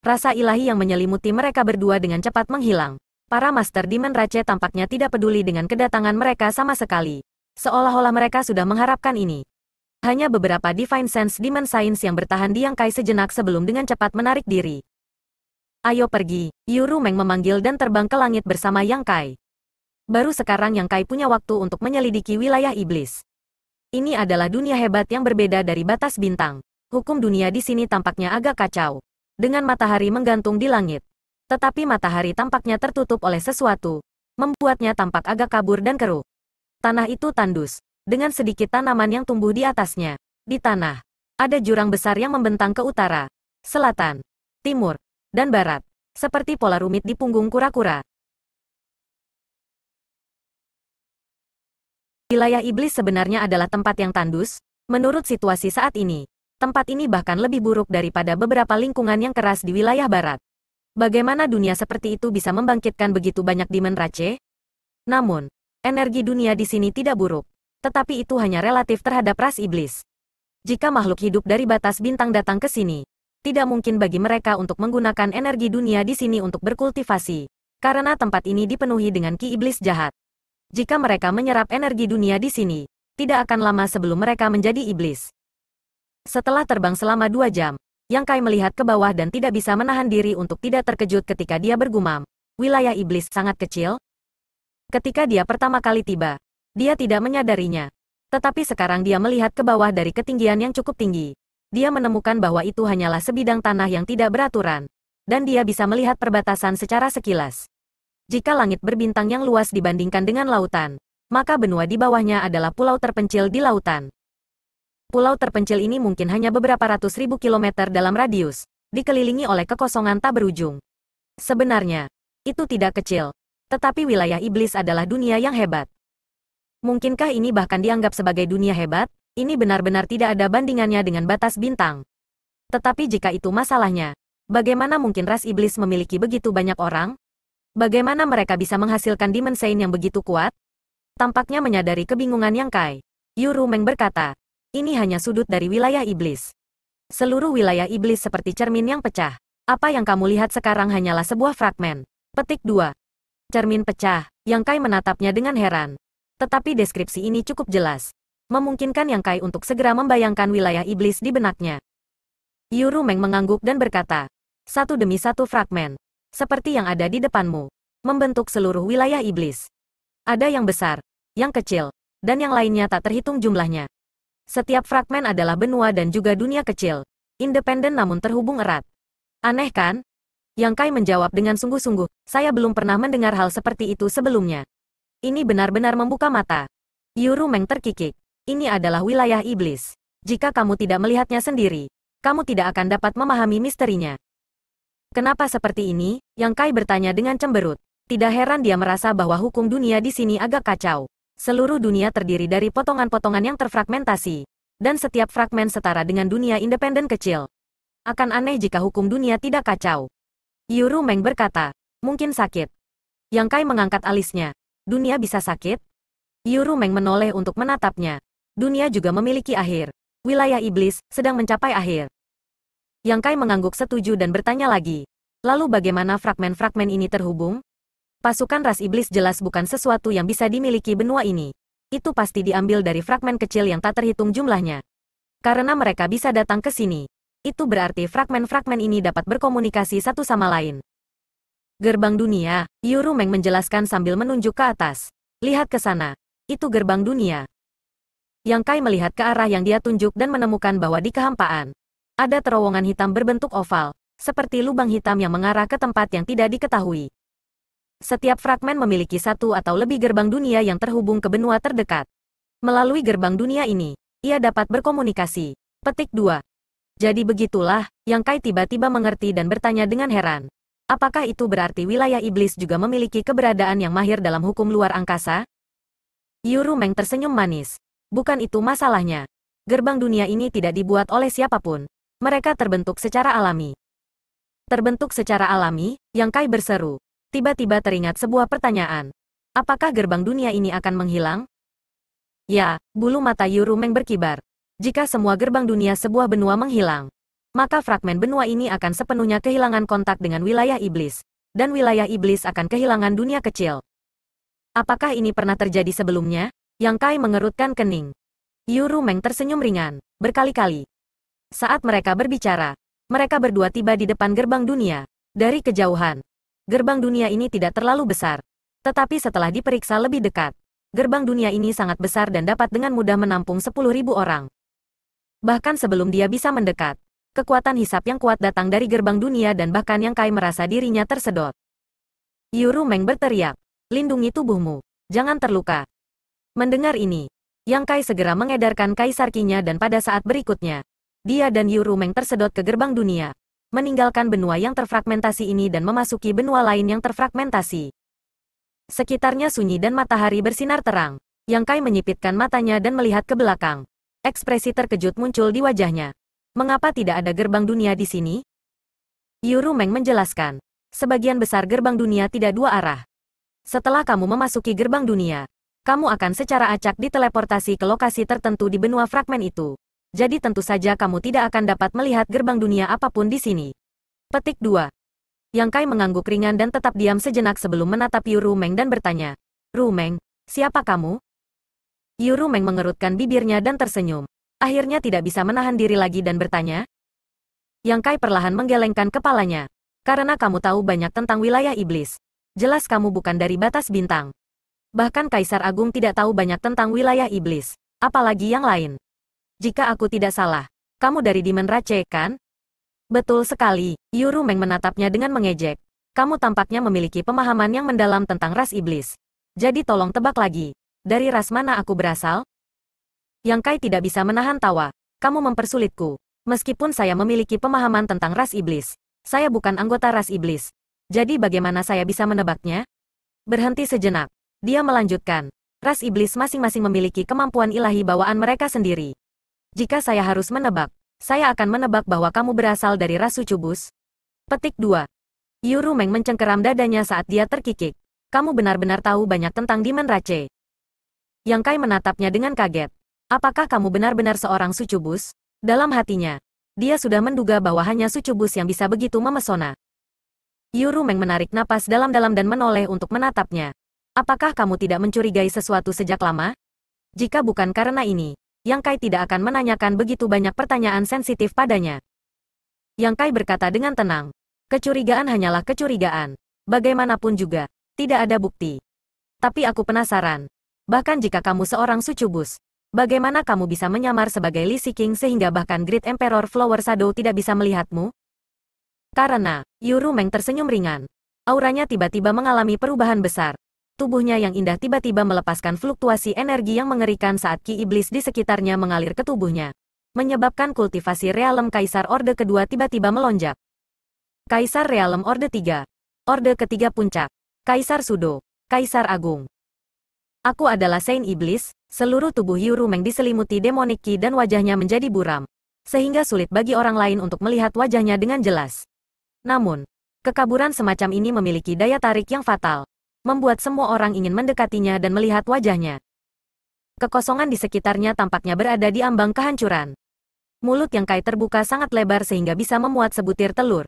Rasa ilahi yang menyelimuti mereka berdua dengan cepat menghilang. Para Master Demon Raja tampaknya tidak peduli dengan kedatangan mereka sama sekali. Seolah-olah mereka sudah mengharapkan ini. Hanya beberapa Divine Sense Demon Science yang bertahan diangkai sejenak sebelum dengan cepat menarik diri. Ayo pergi, Yuru Meng memanggil dan terbang ke langit bersama Yang Kai. Baru sekarang Yang Kai punya waktu untuk menyelidiki wilayah iblis. Ini adalah dunia hebat yang berbeda dari batas bintang. Hukum dunia di sini tampaknya agak kacau. Dengan matahari menggantung di langit. Tetapi matahari tampaknya tertutup oleh sesuatu. Membuatnya tampak agak kabur dan keruh. Tanah itu tandus. Dengan sedikit tanaman yang tumbuh di atasnya. Di tanah. Ada jurang besar yang membentang ke utara, selatan, timur, dan barat, seperti pola rumit di punggung kura-kura. Wilayah iblis sebenarnya adalah tempat yang tandus, menurut situasi saat ini. Tempat ini bahkan lebih buruk daripada beberapa lingkungan yang keras di wilayah barat. Bagaimana dunia seperti itu bisa membangkitkan begitu banyak dimen race? Namun, energi dunia di sini tidak buruk, tetapi itu hanya relatif terhadap ras iblis. Jika makhluk hidup dari batas bintang datang ke sini, tidak mungkin bagi mereka untuk menggunakan energi dunia di sini untuk berkultivasi, karena tempat ini dipenuhi dengan ki iblis jahat. Jika mereka menyerap energi dunia di sini, tidak akan lama sebelum mereka menjadi iblis. Setelah terbang selama dua jam, Yang Kai melihat ke bawah dan tidak bisa menahan diri untuk tidak terkejut ketika dia bergumam, wilayah iblis sangat kecil. Ketika dia pertama kali tiba, dia tidak menyadarinya. Tetapi sekarang dia melihat ke bawah dari ketinggian yang cukup tinggi dia menemukan bahwa itu hanyalah sebidang tanah yang tidak beraturan. Dan dia bisa melihat perbatasan secara sekilas. Jika langit berbintang yang luas dibandingkan dengan lautan, maka benua di bawahnya adalah pulau terpencil di lautan. Pulau terpencil ini mungkin hanya beberapa ratus ribu kilometer dalam radius, dikelilingi oleh kekosongan tak berujung. Sebenarnya, itu tidak kecil, tetapi wilayah iblis adalah dunia yang hebat. Mungkinkah ini bahkan dianggap sebagai dunia hebat? Ini benar-benar tidak ada bandingannya dengan batas bintang. Tetapi jika itu masalahnya, bagaimana mungkin ras iblis memiliki begitu banyak orang? Bagaimana mereka bisa menghasilkan Demon yang begitu kuat? Tampaknya menyadari kebingungan Yang Kai. Yuru Meng berkata, ini hanya sudut dari wilayah iblis. Seluruh wilayah iblis seperti cermin yang pecah. Apa yang kamu lihat sekarang hanyalah sebuah fragmen. Petik 2. Cermin pecah, Yang Kai menatapnya dengan heran. Tetapi deskripsi ini cukup jelas memungkinkan Yang Kai untuk segera membayangkan wilayah iblis di benaknya. Yuru Meng mengangguk dan berkata, satu demi satu fragmen, seperti yang ada di depanmu, membentuk seluruh wilayah iblis. Ada yang besar, yang kecil, dan yang lainnya tak terhitung jumlahnya. Setiap fragmen adalah benua dan juga dunia kecil, independen namun terhubung erat. Aneh kan? Yang Kai menjawab dengan sungguh-sungguh, saya belum pernah mendengar hal seperti itu sebelumnya. Ini benar-benar membuka mata. Yuru Meng terkikik ini adalah wilayah iblis. Jika kamu tidak melihatnya sendiri, kamu tidak akan dapat memahami misterinya. Kenapa seperti ini? Yang Kai bertanya dengan cemberut. Tidak heran dia merasa bahwa hukum dunia di sini agak kacau. Seluruh dunia terdiri dari potongan-potongan yang terfragmentasi. Dan setiap fragmen setara dengan dunia independen kecil. Akan aneh jika hukum dunia tidak kacau. Yuru Meng berkata, mungkin sakit. Yang Kai mengangkat alisnya. Dunia bisa sakit? Yuru Meng menoleh untuk menatapnya dunia juga memiliki akhir. Wilayah iblis sedang mencapai akhir. Yang Kai mengangguk setuju dan bertanya lagi. Lalu bagaimana fragmen-fragmen ini terhubung? Pasukan ras iblis jelas bukan sesuatu yang bisa dimiliki benua ini. Itu pasti diambil dari fragmen kecil yang tak terhitung jumlahnya. Karena mereka bisa datang ke sini. Itu berarti fragmen-fragmen ini dapat berkomunikasi satu sama lain. Gerbang dunia, Yurumeng menjelaskan sambil menunjuk ke atas. Lihat ke sana. Itu gerbang dunia. Yang Kai melihat ke arah yang dia tunjuk dan menemukan bahwa di kehampaan ada terowongan hitam berbentuk oval, seperti lubang hitam yang mengarah ke tempat yang tidak diketahui. Setiap fragmen memiliki satu atau lebih gerbang dunia yang terhubung ke benua terdekat. Melalui gerbang dunia ini, ia dapat berkomunikasi. Petik 2. Jadi begitulah, Yang Kai tiba-tiba mengerti dan bertanya dengan heran. Apakah itu berarti wilayah iblis juga memiliki keberadaan yang mahir dalam hukum luar angkasa? Yuru Meng tersenyum manis. Bukan itu masalahnya. Gerbang dunia ini tidak dibuat oleh siapapun. Mereka terbentuk secara alami. Terbentuk secara alami, Yang Kai berseru. Tiba-tiba teringat sebuah pertanyaan. Apakah gerbang dunia ini akan menghilang? Ya, bulu mata Yuru Meng berkibar. Jika semua gerbang dunia sebuah benua menghilang, maka fragmen benua ini akan sepenuhnya kehilangan kontak dengan wilayah iblis, dan wilayah iblis akan kehilangan dunia kecil. Apakah ini pernah terjadi sebelumnya? Yang Kai mengerutkan kening. Yu Meng tersenyum ringan, berkali-kali. Saat mereka berbicara, mereka berdua tiba di depan gerbang dunia, dari kejauhan. Gerbang dunia ini tidak terlalu besar. Tetapi setelah diperiksa lebih dekat, gerbang dunia ini sangat besar dan dapat dengan mudah menampung 10.000 orang. Bahkan sebelum dia bisa mendekat, kekuatan hisap yang kuat datang dari gerbang dunia dan bahkan yang Kai merasa dirinya tersedot. Yuru Meng berteriak, lindungi tubuhmu, jangan terluka, Mendengar ini, Yang Kai segera mengedarkan kaisar kinya dan pada saat berikutnya, dia dan Yu Rumeng tersedot ke gerbang dunia, meninggalkan benua yang terfragmentasi ini dan memasuki benua lain yang terfragmentasi. Sekitarnya sunyi dan matahari bersinar terang. Yang Kai menyipitkan matanya dan melihat ke belakang. Ekspresi terkejut muncul di wajahnya. Mengapa tidak ada gerbang dunia di sini? Yu Rumeng menjelaskan. Sebagian besar gerbang dunia tidak dua arah. Setelah kamu memasuki gerbang dunia, kamu akan secara acak diteleportasi ke lokasi tertentu di benua fragmen itu. Jadi tentu saja kamu tidak akan dapat melihat gerbang dunia apapun di sini. Petik 2. Yang Kai mengangguk ringan dan tetap diam sejenak sebelum menatap Yuru Meng dan bertanya, Rumeng, siapa kamu? Yuru Meng mengerutkan bibirnya dan tersenyum. Akhirnya tidak bisa menahan diri lagi dan bertanya. Yang Kai perlahan menggelengkan kepalanya. Karena kamu tahu banyak tentang wilayah iblis. Jelas kamu bukan dari batas bintang. Bahkan Kaisar Agung tidak tahu banyak tentang wilayah iblis, apalagi yang lain. Jika aku tidak salah, kamu dari Demon Rache, kan? Betul sekali, Yuru Meng menatapnya dengan mengejek. Kamu tampaknya memiliki pemahaman yang mendalam tentang ras iblis. Jadi tolong tebak lagi, dari ras mana aku berasal? Yang Kai tidak bisa menahan tawa, kamu mempersulitku. Meskipun saya memiliki pemahaman tentang ras iblis, saya bukan anggota ras iblis. Jadi bagaimana saya bisa menebaknya? Berhenti sejenak, dia melanjutkan. Ras iblis masing-masing memiliki kemampuan ilahi bawaan mereka sendiri. Jika saya harus menebak, saya akan menebak bahwa kamu berasal dari ras sucubus. Petik 2. Yuru Meng mencengkeram dadanya saat dia terkikik. Kamu benar-benar tahu banyak tentang Demon Rache. Yang Kai menatapnya dengan kaget. Apakah kamu benar-benar seorang sucubus? Dalam hatinya, dia sudah menduga bahwa hanya sucubus yang bisa begitu memesona. Yuru Meng menarik napas dalam-dalam dan menoleh untuk menatapnya. Apakah kamu tidak mencurigai sesuatu sejak lama? Jika bukan karena ini, Yang Kai tidak akan menanyakan begitu banyak pertanyaan sensitif padanya. Yang Kai berkata dengan tenang, kecurigaan hanyalah kecurigaan. Bagaimanapun juga, tidak ada bukti. Tapi aku penasaran. Bahkan jika kamu seorang sucubus, bagaimana kamu bisa menyamar sebagai Li King sehingga bahkan Great Emperor Flower Shadow tidak bisa melihatmu? Karena, Yuru Meng tersenyum ringan. Auranya tiba-tiba mengalami perubahan besar tubuhnya yang indah tiba-tiba melepaskan fluktuasi energi yang mengerikan saat ki iblis di sekitarnya mengalir ke tubuhnya. Menyebabkan kultivasi realem Kaisar Orde kedua tiba-tiba melonjak. Kaisar Realem Orde Tiga, Orde ketiga puncak. Kaisar Sudo. Kaisar Agung. Aku adalah Saint Iblis, seluruh tubuh Yuru Meng diselimuti demonik ki dan wajahnya menjadi buram. Sehingga sulit bagi orang lain untuk melihat wajahnya dengan jelas. Namun, kekaburan semacam ini memiliki daya tarik yang fatal membuat semua orang ingin mendekatinya dan melihat wajahnya. Kekosongan di sekitarnya tampaknya berada di ambang kehancuran. Mulut yang Kai terbuka sangat lebar sehingga bisa memuat sebutir telur.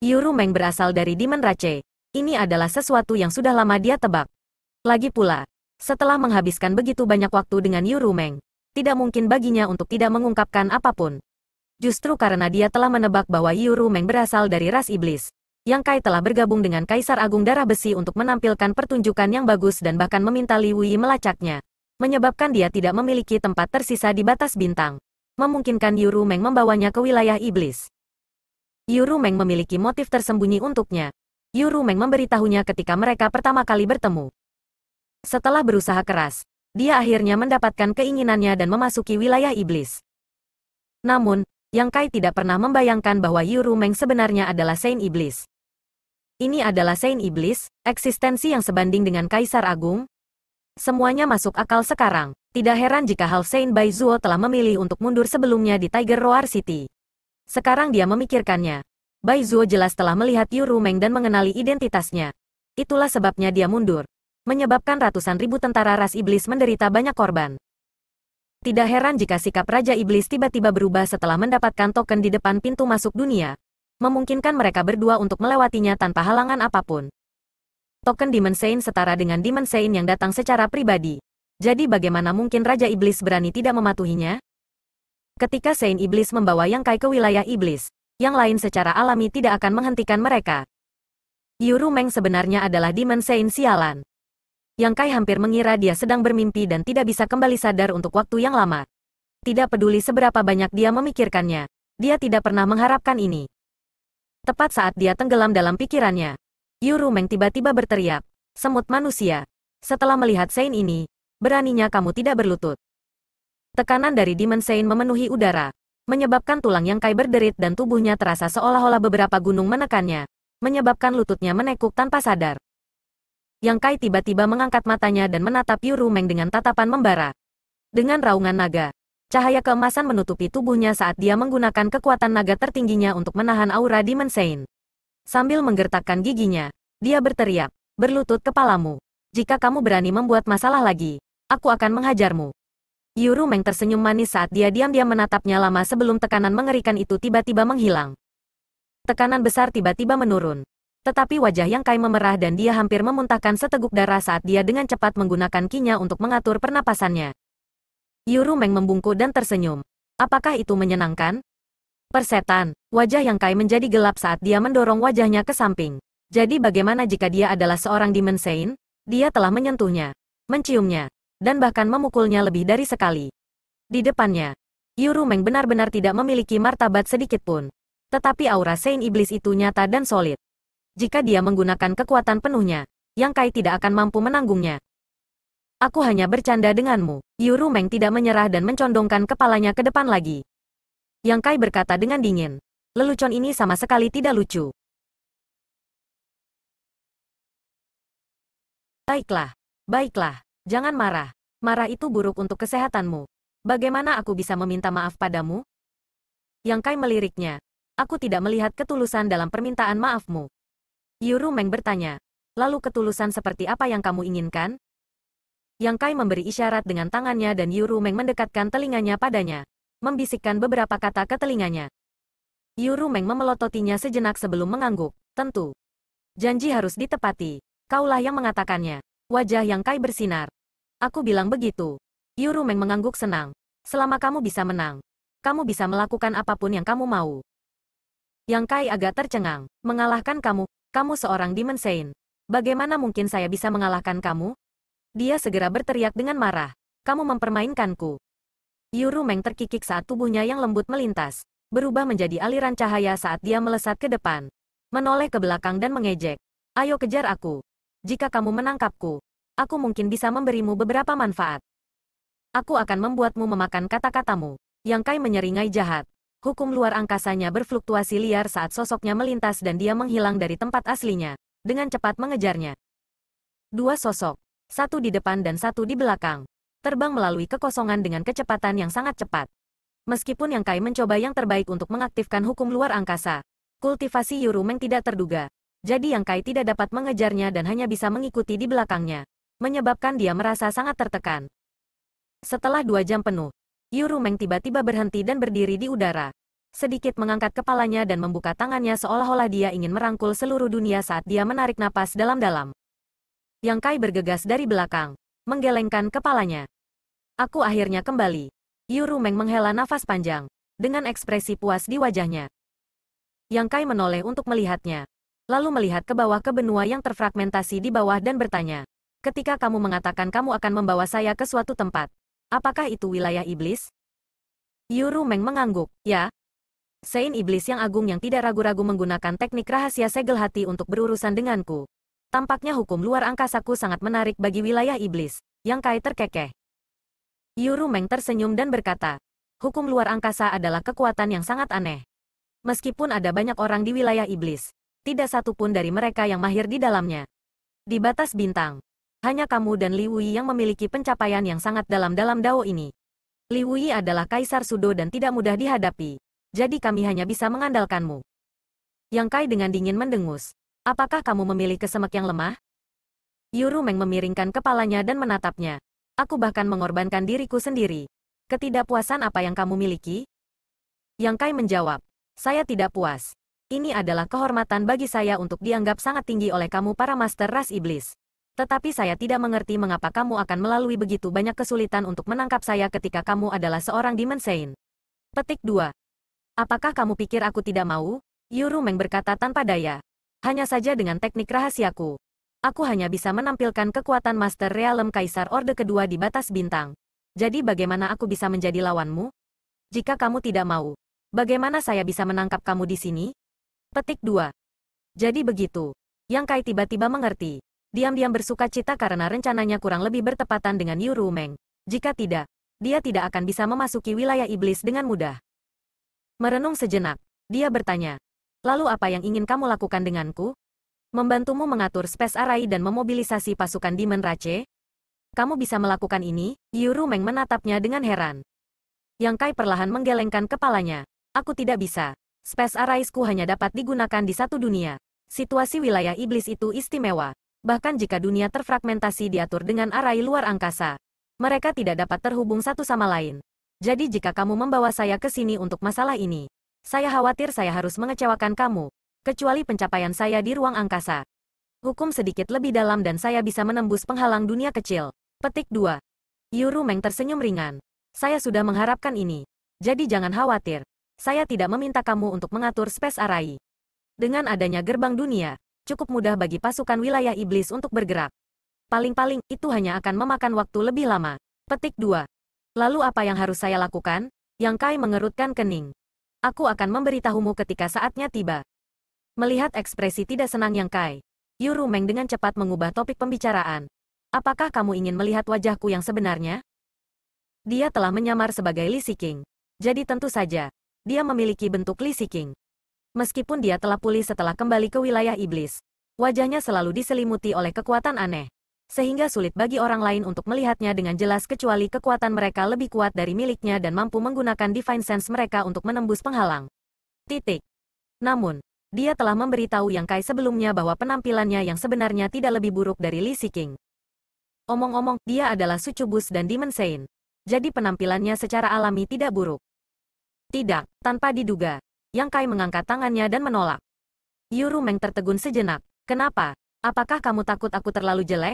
Yuru Meng berasal dari Demon Rache. Ini adalah sesuatu yang sudah lama dia tebak. Lagi pula, setelah menghabiskan begitu banyak waktu dengan Yuru Meng, tidak mungkin baginya untuk tidak mengungkapkan apapun. Justru karena dia telah menebak bahwa Yuru Meng berasal dari ras iblis, yang Kai telah bergabung dengan Kaisar Agung Darah Besi untuk menampilkan pertunjukan yang bagus dan bahkan meminta Li Wuyi melacaknya. Menyebabkan dia tidak memiliki tempat tersisa di batas bintang. Memungkinkan Yuru Meng membawanya ke wilayah iblis. Yuru Meng memiliki motif tersembunyi untuknya. Yuru Meng memberitahunya ketika mereka pertama kali bertemu. Setelah berusaha keras, dia akhirnya mendapatkan keinginannya dan memasuki wilayah iblis. Namun, Yang Kai tidak pernah membayangkan bahwa Yuru Meng sebenarnya adalah Saint Iblis. Ini adalah Saint Iblis, eksistensi yang sebanding dengan Kaisar Agung. Semuanya masuk akal sekarang. Tidak heran jika Hal Saint Zuo telah memilih untuk mundur sebelumnya di Tiger Roar City. Sekarang dia memikirkannya. Bai Zuo jelas telah melihat Yuru Meng dan mengenali identitasnya. Itulah sebabnya dia mundur. Menyebabkan ratusan ribu tentara ras iblis menderita banyak korban. Tidak heran jika sikap Raja Iblis tiba-tiba berubah setelah mendapatkan token di depan pintu masuk dunia memungkinkan mereka berdua untuk melewatinya tanpa halangan apapun. Token Demon Sein setara dengan Demon Sein yang datang secara pribadi. Jadi bagaimana mungkin Raja Iblis berani tidak mematuhinya? Ketika Sein Iblis membawa Yang Kai ke wilayah Iblis, yang lain secara alami tidak akan menghentikan mereka. Yuru Meng sebenarnya adalah Demon Sein sialan. Yang Kai hampir mengira dia sedang bermimpi dan tidak bisa kembali sadar untuk waktu yang lama. Tidak peduli seberapa banyak dia memikirkannya, dia tidak pernah mengharapkan ini. Tepat saat dia tenggelam dalam pikirannya, Yuru Meng tiba-tiba berteriak, semut manusia. Setelah melihat Sein ini, beraninya kamu tidak berlutut. Tekanan dari Demon Sein memenuhi udara, menyebabkan tulang yang Kai berderit dan tubuhnya terasa seolah-olah beberapa gunung menekannya, menyebabkan lututnya menekuk tanpa sadar. Yang Kai tiba-tiba mengangkat matanya dan menatap Yuru Meng dengan tatapan membara. Dengan raungan naga, Cahaya keemasan menutupi tubuhnya saat dia menggunakan kekuatan naga tertingginya untuk menahan aura Demon Sein. Sambil menggertakkan giginya, dia berteriak, berlutut kepalamu. Jika kamu berani membuat masalah lagi, aku akan menghajarmu. Yuru Meng tersenyum manis saat dia diam-diam menatapnya lama sebelum tekanan mengerikan itu tiba-tiba menghilang. Tekanan besar tiba-tiba menurun. Tetapi wajah Yang Kai memerah dan dia hampir memuntahkan seteguk darah saat dia dengan cepat menggunakan kinya untuk mengatur pernapasannya. Yuru Meng membungkuk dan tersenyum. Apakah itu menyenangkan? Persetan, wajah yang Kai menjadi gelap saat dia mendorong wajahnya ke samping. Jadi bagaimana jika dia adalah seorang Demon Saint? Dia telah menyentuhnya, menciumnya, dan bahkan memukulnya lebih dari sekali. Di depannya, Yuru Meng benar-benar tidak memiliki martabat sedikit pun. Tetapi aura sein Iblis itu nyata dan solid. Jika dia menggunakan kekuatan penuhnya, Yang Kai tidak akan mampu menanggungnya. Aku hanya bercanda denganmu. Yu Meng tidak menyerah dan mencondongkan kepalanya ke depan lagi. Yang Kai berkata dengan dingin. Lelucon ini sama sekali tidak lucu. Baiklah, baiklah, jangan marah. Marah itu buruk untuk kesehatanmu. Bagaimana aku bisa meminta maaf padamu? Yang Kai meliriknya. Aku tidak melihat ketulusan dalam permintaan maafmu. Yuru Meng bertanya, Lalu ketulusan seperti apa yang kamu inginkan? Yang Kai memberi isyarat dengan tangannya dan Yuru Meng mendekatkan telinganya padanya. Membisikkan beberapa kata ke telinganya. Yuru Meng memelototinya sejenak sebelum mengangguk. Tentu. Janji harus ditepati. Kaulah yang mengatakannya. Wajah Yang Kai bersinar. Aku bilang begitu. Yuru Meng mengangguk senang. Selama kamu bisa menang. Kamu bisa melakukan apapun yang kamu mau. Yang Kai agak tercengang. Mengalahkan kamu. Kamu seorang Demon Saint. Bagaimana mungkin saya bisa mengalahkan kamu? Dia segera berteriak dengan marah. Kamu mempermainkanku. Yuru Meng terkikik saat tubuhnya yang lembut melintas, berubah menjadi aliran cahaya saat dia melesat ke depan. Menoleh ke belakang dan mengejek. Ayo kejar aku. Jika kamu menangkapku, aku mungkin bisa memberimu beberapa manfaat. Aku akan membuatmu memakan kata-katamu. Yang Kai menyeringai jahat. Hukum luar angkasanya berfluktuasi liar saat sosoknya melintas dan dia menghilang dari tempat aslinya, dengan cepat mengejarnya. Dua sosok, satu di depan dan satu di belakang. Terbang melalui kekosongan dengan kecepatan yang sangat cepat. Meskipun Yang Kai mencoba yang terbaik untuk mengaktifkan hukum luar angkasa, kultivasi Meng tidak terduga. Jadi Yang Kai tidak dapat mengejarnya dan hanya bisa mengikuti di belakangnya, menyebabkan dia merasa sangat tertekan. Setelah dua jam penuh, Meng tiba-tiba berhenti dan berdiri di udara. Sedikit mengangkat kepalanya dan membuka tangannya seolah-olah dia ingin merangkul seluruh dunia saat dia menarik napas dalam-dalam. Yang Kai bergegas dari belakang, menggelengkan kepalanya. Aku akhirnya kembali. Yu Rumeng menghela nafas panjang, dengan ekspresi puas di wajahnya. Yang Kai menoleh untuk melihatnya, lalu melihat ke bawah ke benua yang terfragmentasi di bawah dan bertanya, ketika kamu mengatakan kamu akan membawa saya ke suatu tempat, apakah itu wilayah iblis? Yu Rumeng mengangguk, ya. Sein iblis yang agung yang tidak ragu-ragu menggunakan teknik rahasia segel hati untuk berurusan denganku, Tampaknya hukum luar angkasaku sangat menarik bagi wilayah iblis, yang Kai terkekeh. Yuru Meng tersenyum dan berkata, hukum luar angkasa adalah kekuatan yang sangat aneh. Meskipun ada banyak orang di wilayah iblis, tidak satu pun dari mereka yang mahir di dalamnya. Di batas bintang, hanya kamu dan Li Liwui yang memiliki pencapaian yang sangat dalam dalam Dao ini. Li Liwui adalah kaisar sudo dan tidak mudah dihadapi, jadi kami hanya bisa mengandalkanmu. Yang Kai dengan dingin mendengus. Apakah kamu memilih kesemek yang lemah? Yuru Meng memiringkan kepalanya dan menatapnya. Aku bahkan mengorbankan diriku sendiri. Ketidakpuasan apa yang kamu miliki? Yang Kai menjawab, saya tidak puas. Ini adalah kehormatan bagi saya untuk dianggap sangat tinggi oleh kamu para master ras iblis. Tetapi saya tidak mengerti mengapa kamu akan melalui begitu banyak kesulitan untuk menangkap saya ketika kamu adalah seorang dimensein. Petik 2. Apakah kamu pikir aku tidak mau? Yuru Meng berkata tanpa daya. Hanya saja dengan teknik rahasiaku. Aku hanya bisa menampilkan kekuatan Master Realm Kaisar Orde Kedua di batas bintang. Jadi bagaimana aku bisa menjadi lawanmu? Jika kamu tidak mau, bagaimana saya bisa menangkap kamu di sini? Petik 2. Jadi begitu. Yang Kai tiba-tiba mengerti. Diam-diam bersuka cita karena rencananya kurang lebih bertepatan dengan Yu Rumeng. Jika tidak, dia tidak akan bisa memasuki wilayah iblis dengan mudah. Merenung sejenak, dia bertanya, Lalu apa yang ingin kamu lakukan denganku? Membantumu mengatur space array dan memobilisasi pasukan Demon Rache? Kamu bisa melakukan ini? Yuru Meng menatapnya dengan heran. Yang Kai perlahan menggelengkan kepalanya. Aku tidak bisa. Space arraysku hanya dapat digunakan di satu dunia. Situasi wilayah iblis itu istimewa. Bahkan jika dunia terfragmentasi diatur dengan arai luar angkasa, mereka tidak dapat terhubung satu sama lain. Jadi jika kamu membawa saya ke sini untuk masalah ini, saya khawatir saya harus mengecewakan kamu, kecuali pencapaian saya di ruang angkasa. Hukum sedikit lebih dalam dan saya bisa menembus penghalang dunia kecil. Petik 2. Yuru Meng tersenyum ringan. Saya sudah mengharapkan ini. Jadi jangan khawatir. Saya tidak meminta kamu untuk mengatur space arai. Dengan adanya gerbang dunia, cukup mudah bagi pasukan wilayah iblis untuk bergerak. Paling-paling, itu hanya akan memakan waktu lebih lama. Petik 2. Lalu apa yang harus saya lakukan? Yang Kai mengerutkan kening. Aku akan memberitahumu ketika saatnya tiba. Melihat ekspresi tidak senang yang Kai, Yuru Meng dengan cepat mengubah topik pembicaraan. Apakah kamu ingin melihat wajahku yang sebenarnya? Dia telah menyamar sebagai Li Siking. Jadi tentu saja, dia memiliki bentuk Li Siking. Meskipun dia telah pulih setelah kembali ke wilayah iblis, wajahnya selalu diselimuti oleh kekuatan aneh sehingga sulit bagi orang lain untuk melihatnya dengan jelas kecuali kekuatan mereka lebih kuat dari miliknya dan mampu menggunakan Divine Sense mereka untuk menembus penghalang. Titik. Namun, dia telah memberitahu Yang Kai sebelumnya bahwa penampilannya yang sebenarnya tidak lebih buruk dari Li Siking. Omong-omong, dia adalah Sucubus dan Demon Saint. Jadi penampilannya secara alami tidak buruk. Tidak, tanpa diduga. Yang Kai mengangkat tangannya dan menolak. Yuru Meng tertegun sejenak. Kenapa? Apakah kamu takut aku terlalu jelek?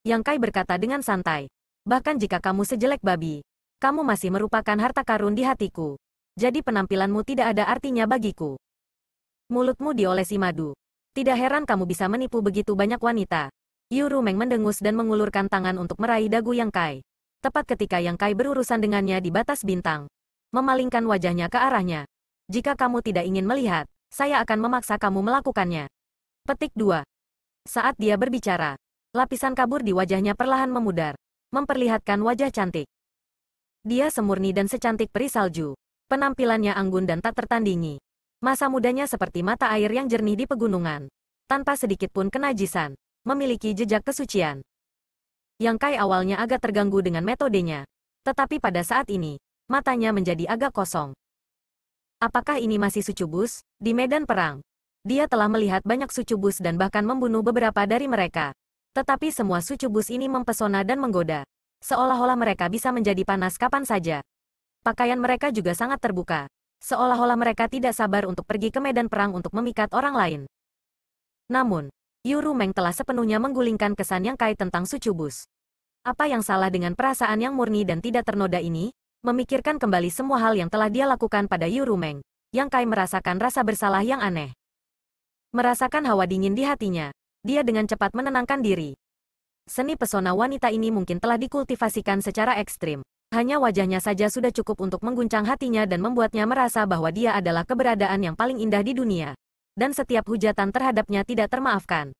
Yang Kai berkata dengan santai. Bahkan jika kamu sejelek babi, kamu masih merupakan harta karun di hatiku. Jadi penampilanmu tidak ada artinya bagiku. Mulutmu diolesi madu. Tidak heran kamu bisa menipu begitu banyak wanita. Yu Meng mendengus dan mengulurkan tangan untuk meraih dagu Yang Kai. Tepat ketika Yang Kai berurusan dengannya di batas bintang. Memalingkan wajahnya ke arahnya. Jika kamu tidak ingin melihat, saya akan memaksa kamu melakukannya. Petik 2. Saat dia berbicara, Lapisan kabur di wajahnya perlahan memudar, memperlihatkan wajah cantik. Dia semurni dan secantik peri salju. Penampilannya anggun dan tak tertandingi. Masa mudanya seperti mata air yang jernih di pegunungan. Tanpa sedikit pun kenajisan. Memiliki jejak kesucian. Yang Kai awalnya agak terganggu dengan metodenya. Tetapi pada saat ini, matanya menjadi agak kosong. Apakah ini masih sucubus? Di medan perang, dia telah melihat banyak sucubus dan bahkan membunuh beberapa dari mereka. Tetapi semua sucubus ini mempesona dan menggoda. Seolah-olah mereka bisa menjadi panas kapan saja. Pakaian mereka juga sangat terbuka. Seolah-olah mereka tidak sabar untuk pergi ke medan perang untuk memikat orang lain. Namun, Yu Meng telah sepenuhnya menggulingkan kesan yang kait tentang sucubus. Apa yang salah dengan perasaan yang murni dan tidak ternoda ini? Memikirkan kembali semua hal yang telah dia lakukan pada Yu Meng, yang Kai merasakan rasa bersalah yang aneh. Merasakan hawa dingin di hatinya, dia dengan cepat menenangkan diri. Seni pesona wanita ini mungkin telah dikultivasikan secara ekstrim. Hanya wajahnya saja sudah cukup untuk mengguncang hatinya dan membuatnya merasa bahwa dia adalah keberadaan yang paling indah di dunia. Dan setiap hujatan terhadapnya tidak termaafkan.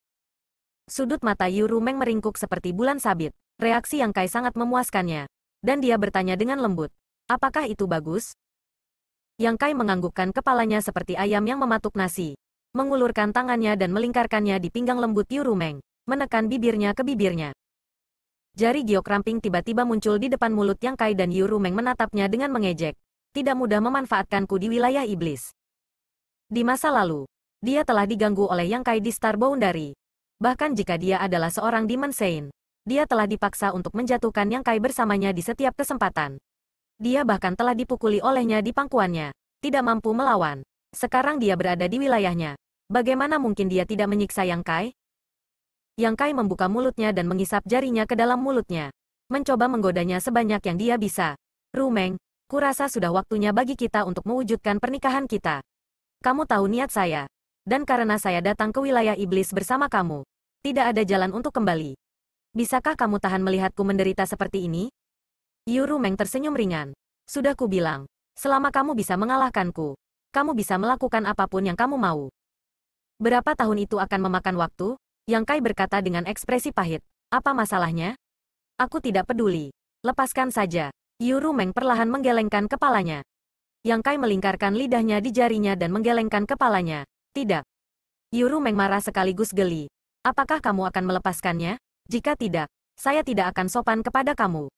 Sudut mata Yuru Meng meringkuk seperti bulan sabit. Reaksi yang Kai sangat memuaskannya. Dan dia bertanya dengan lembut, apakah itu bagus? Yang Kai menganggukkan kepalanya seperti ayam yang mematuk nasi mengulurkan tangannya dan melingkarkannya di pinggang lembut Yu Rumeng, menekan bibirnya ke bibirnya. Jari giok ramping tiba-tiba muncul di depan mulut Yang Kai dan Yu Rumeng menatapnya dengan mengejek. Tidak mudah memanfaatkanku di wilayah iblis. Di masa lalu, dia telah diganggu oleh Yang Kai di Star Boundary. Bahkan jika dia adalah seorang Demon Saint, dia telah dipaksa untuk menjatuhkan Yang Kai bersamanya di setiap kesempatan. Dia bahkan telah dipukuli olehnya di pangkuannya, tidak mampu melawan. Sekarang dia berada di wilayahnya. Bagaimana mungkin dia tidak menyiksa Yang Kai? Yang Kai membuka mulutnya dan mengisap jarinya ke dalam mulutnya. Mencoba menggodanya sebanyak yang dia bisa. Rumeng, kurasa sudah waktunya bagi kita untuk mewujudkan pernikahan kita. Kamu tahu niat saya. Dan karena saya datang ke wilayah iblis bersama kamu, tidak ada jalan untuk kembali. Bisakah kamu tahan melihatku menderita seperti ini? Yu Rumeng tersenyum ringan. Sudah kubilang, selama kamu bisa mengalahkanku, kamu bisa melakukan apapun yang kamu mau. Berapa tahun itu akan memakan waktu? Yang Kai berkata dengan ekspresi pahit. Apa masalahnya? Aku tidak peduli. Lepaskan saja. Yuru Meng perlahan menggelengkan kepalanya. Yang Kai melingkarkan lidahnya di jarinya dan menggelengkan kepalanya. Tidak. Yuru Meng marah sekaligus geli. Apakah kamu akan melepaskannya? Jika tidak, saya tidak akan sopan kepada kamu.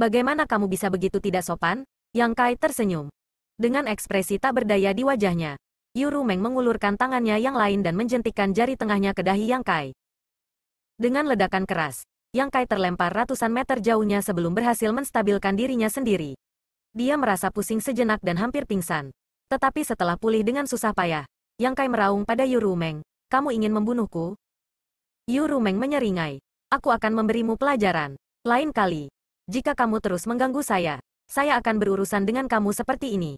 Bagaimana kamu bisa begitu tidak sopan? Yang Kai tersenyum dengan ekspresi tak berdaya di wajahnya. Yu Meng mengulurkan tangannya yang lain dan menjentikkan jari tengahnya ke dahi Yang Kai. Dengan ledakan keras, Yang Kai terlempar ratusan meter jauhnya sebelum berhasil menstabilkan dirinya sendiri. Dia merasa pusing sejenak dan hampir pingsan. Tetapi setelah pulih dengan susah payah, Yang Kai meraung pada Yu Meng, kamu ingin membunuhku? Yu Meng menyeringai. Aku akan memberimu pelajaran. Lain kali, jika kamu terus mengganggu saya, saya akan berurusan dengan kamu seperti ini.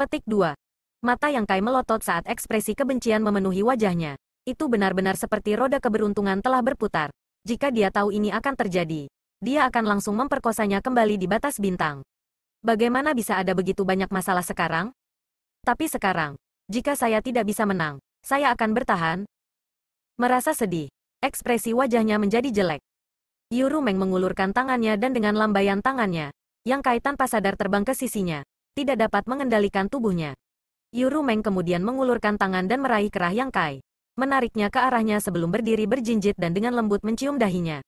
Petik 2. Mata yang Kai melotot saat ekspresi kebencian memenuhi wajahnya. Itu benar-benar seperti roda keberuntungan telah berputar. Jika dia tahu ini akan terjadi, dia akan langsung memperkosanya kembali di batas bintang. Bagaimana bisa ada begitu banyak masalah sekarang? Tapi sekarang, jika saya tidak bisa menang, saya akan bertahan. Merasa sedih, ekspresi wajahnya menjadi jelek. Yuru Meng mengulurkan tangannya dan dengan lambaian tangannya, yang Kaitan tanpa sadar terbang ke sisinya, tidak dapat mengendalikan tubuhnya. Yuru Meng kemudian mengulurkan tangan dan meraih kerah yang Kai. Menariknya ke arahnya sebelum berdiri berjinjit dan dengan lembut mencium dahinya.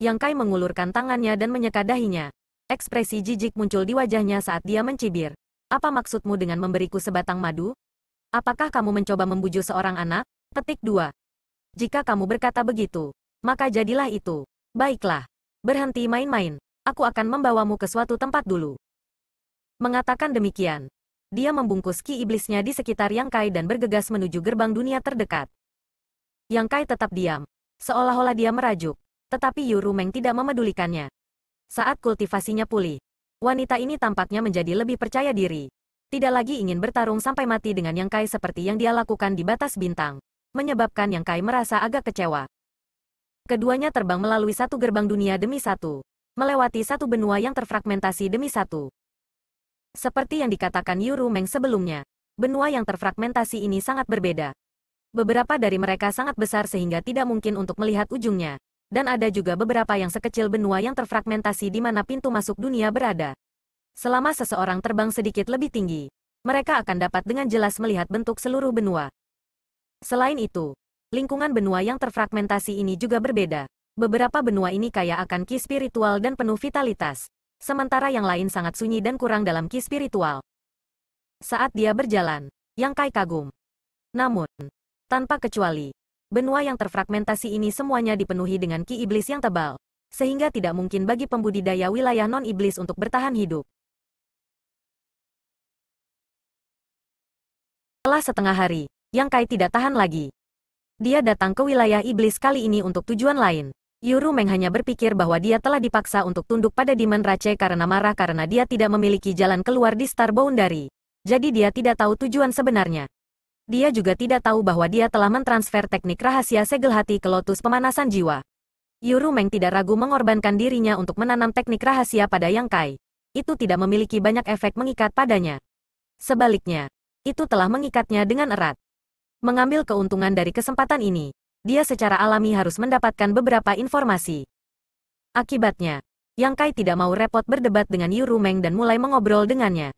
Yang Kai mengulurkan tangannya dan menyeka dahinya. Ekspresi jijik muncul di wajahnya saat dia mencibir. Apa maksudmu dengan memberiku sebatang madu? Apakah kamu mencoba membujuk seorang anak? Petik 2. Jika kamu berkata begitu, maka jadilah itu. Baiklah. Berhenti main-main. Aku akan membawamu ke suatu tempat dulu. Mengatakan demikian, dia membungkus ki iblisnya di sekitar Yang Kai dan bergegas menuju gerbang dunia terdekat. Yang Kai tetap diam, seolah-olah dia merajuk, tetapi Yu Rumeng tidak memedulikannya. Saat kultivasinya pulih, wanita ini tampaknya menjadi lebih percaya diri. Tidak lagi ingin bertarung sampai mati dengan Yang Kai seperti yang dia lakukan di batas bintang, menyebabkan Yang Kai merasa agak kecewa. Keduanya terbang melalui satu gerbang dunia demi satu, melewati satu benua yang terfragmentasi demi satu, seperti yang dikatakan Yuru Meng sebelumnya, benua yang terfragmentasi ini sangat berbeda. Beberapa dari mereka sangat besar sehingga tidak mungkin untuk melihat ujungnya, dan ada juga beberapa yang sekecil benua yang terfragmentasi di mana pintu masuk dunia berada. Selama seseorang terbang sedikit lebih tinggi, mereka akan dapat dengan jelas melihat bentuk seluruh benua. Selain itu, lingkungan benua yang terfragmentasi ini juga berbeda. Beberapa benua ini kaya akan ki spiritual dan penuh vitalitas sementara yang lain sangat sunyi dan kurang dalam ki spiritual. Saat dia berjalan, Yang Kai kagum. Namun, tanpa kecuali, benua yang terfragmentasi ini semuanya dipenuhi dengan ki iblis yang tebal, sehingga tidak mungkin bagi pembudidaya wilayah non-iblis untuk bertahan hidup. Setelah setengah hari, Yang Kai tidak tahan lagi. Dia datang ke wilayah iblis kali ini untuk tujuan lain. Yuru Meng hanya berpikir bahwa dia telah dipaksa untuk tunduk pada Demon Rache karena marah karena dia tidak memiliki jalan keluar di Star Boundary. Jadi dia tidak tahu tujuan sebenarnya. Dia juga tidak tahu bahwa dia telah mentransfer teknik rahasia segel hati ke lotus pemanasan jiwa. Yuru Meng tidak ragu mengorbankan dirinya untuk menanam teknik rahasia pada Yang Kai. Itu tidak memiliki banyak efek mengikat padanya. Sebaliknya, itu telah mengikatnya dengan erat. Mengambil keuntungan dari kesempatan ini, dia secara alami harus mendapatkan beberapa informasi. Akibatnya, Yang Kai tidak mau repot berdebat dengan Yu Rumeng dan mulai mengobrol dengannya.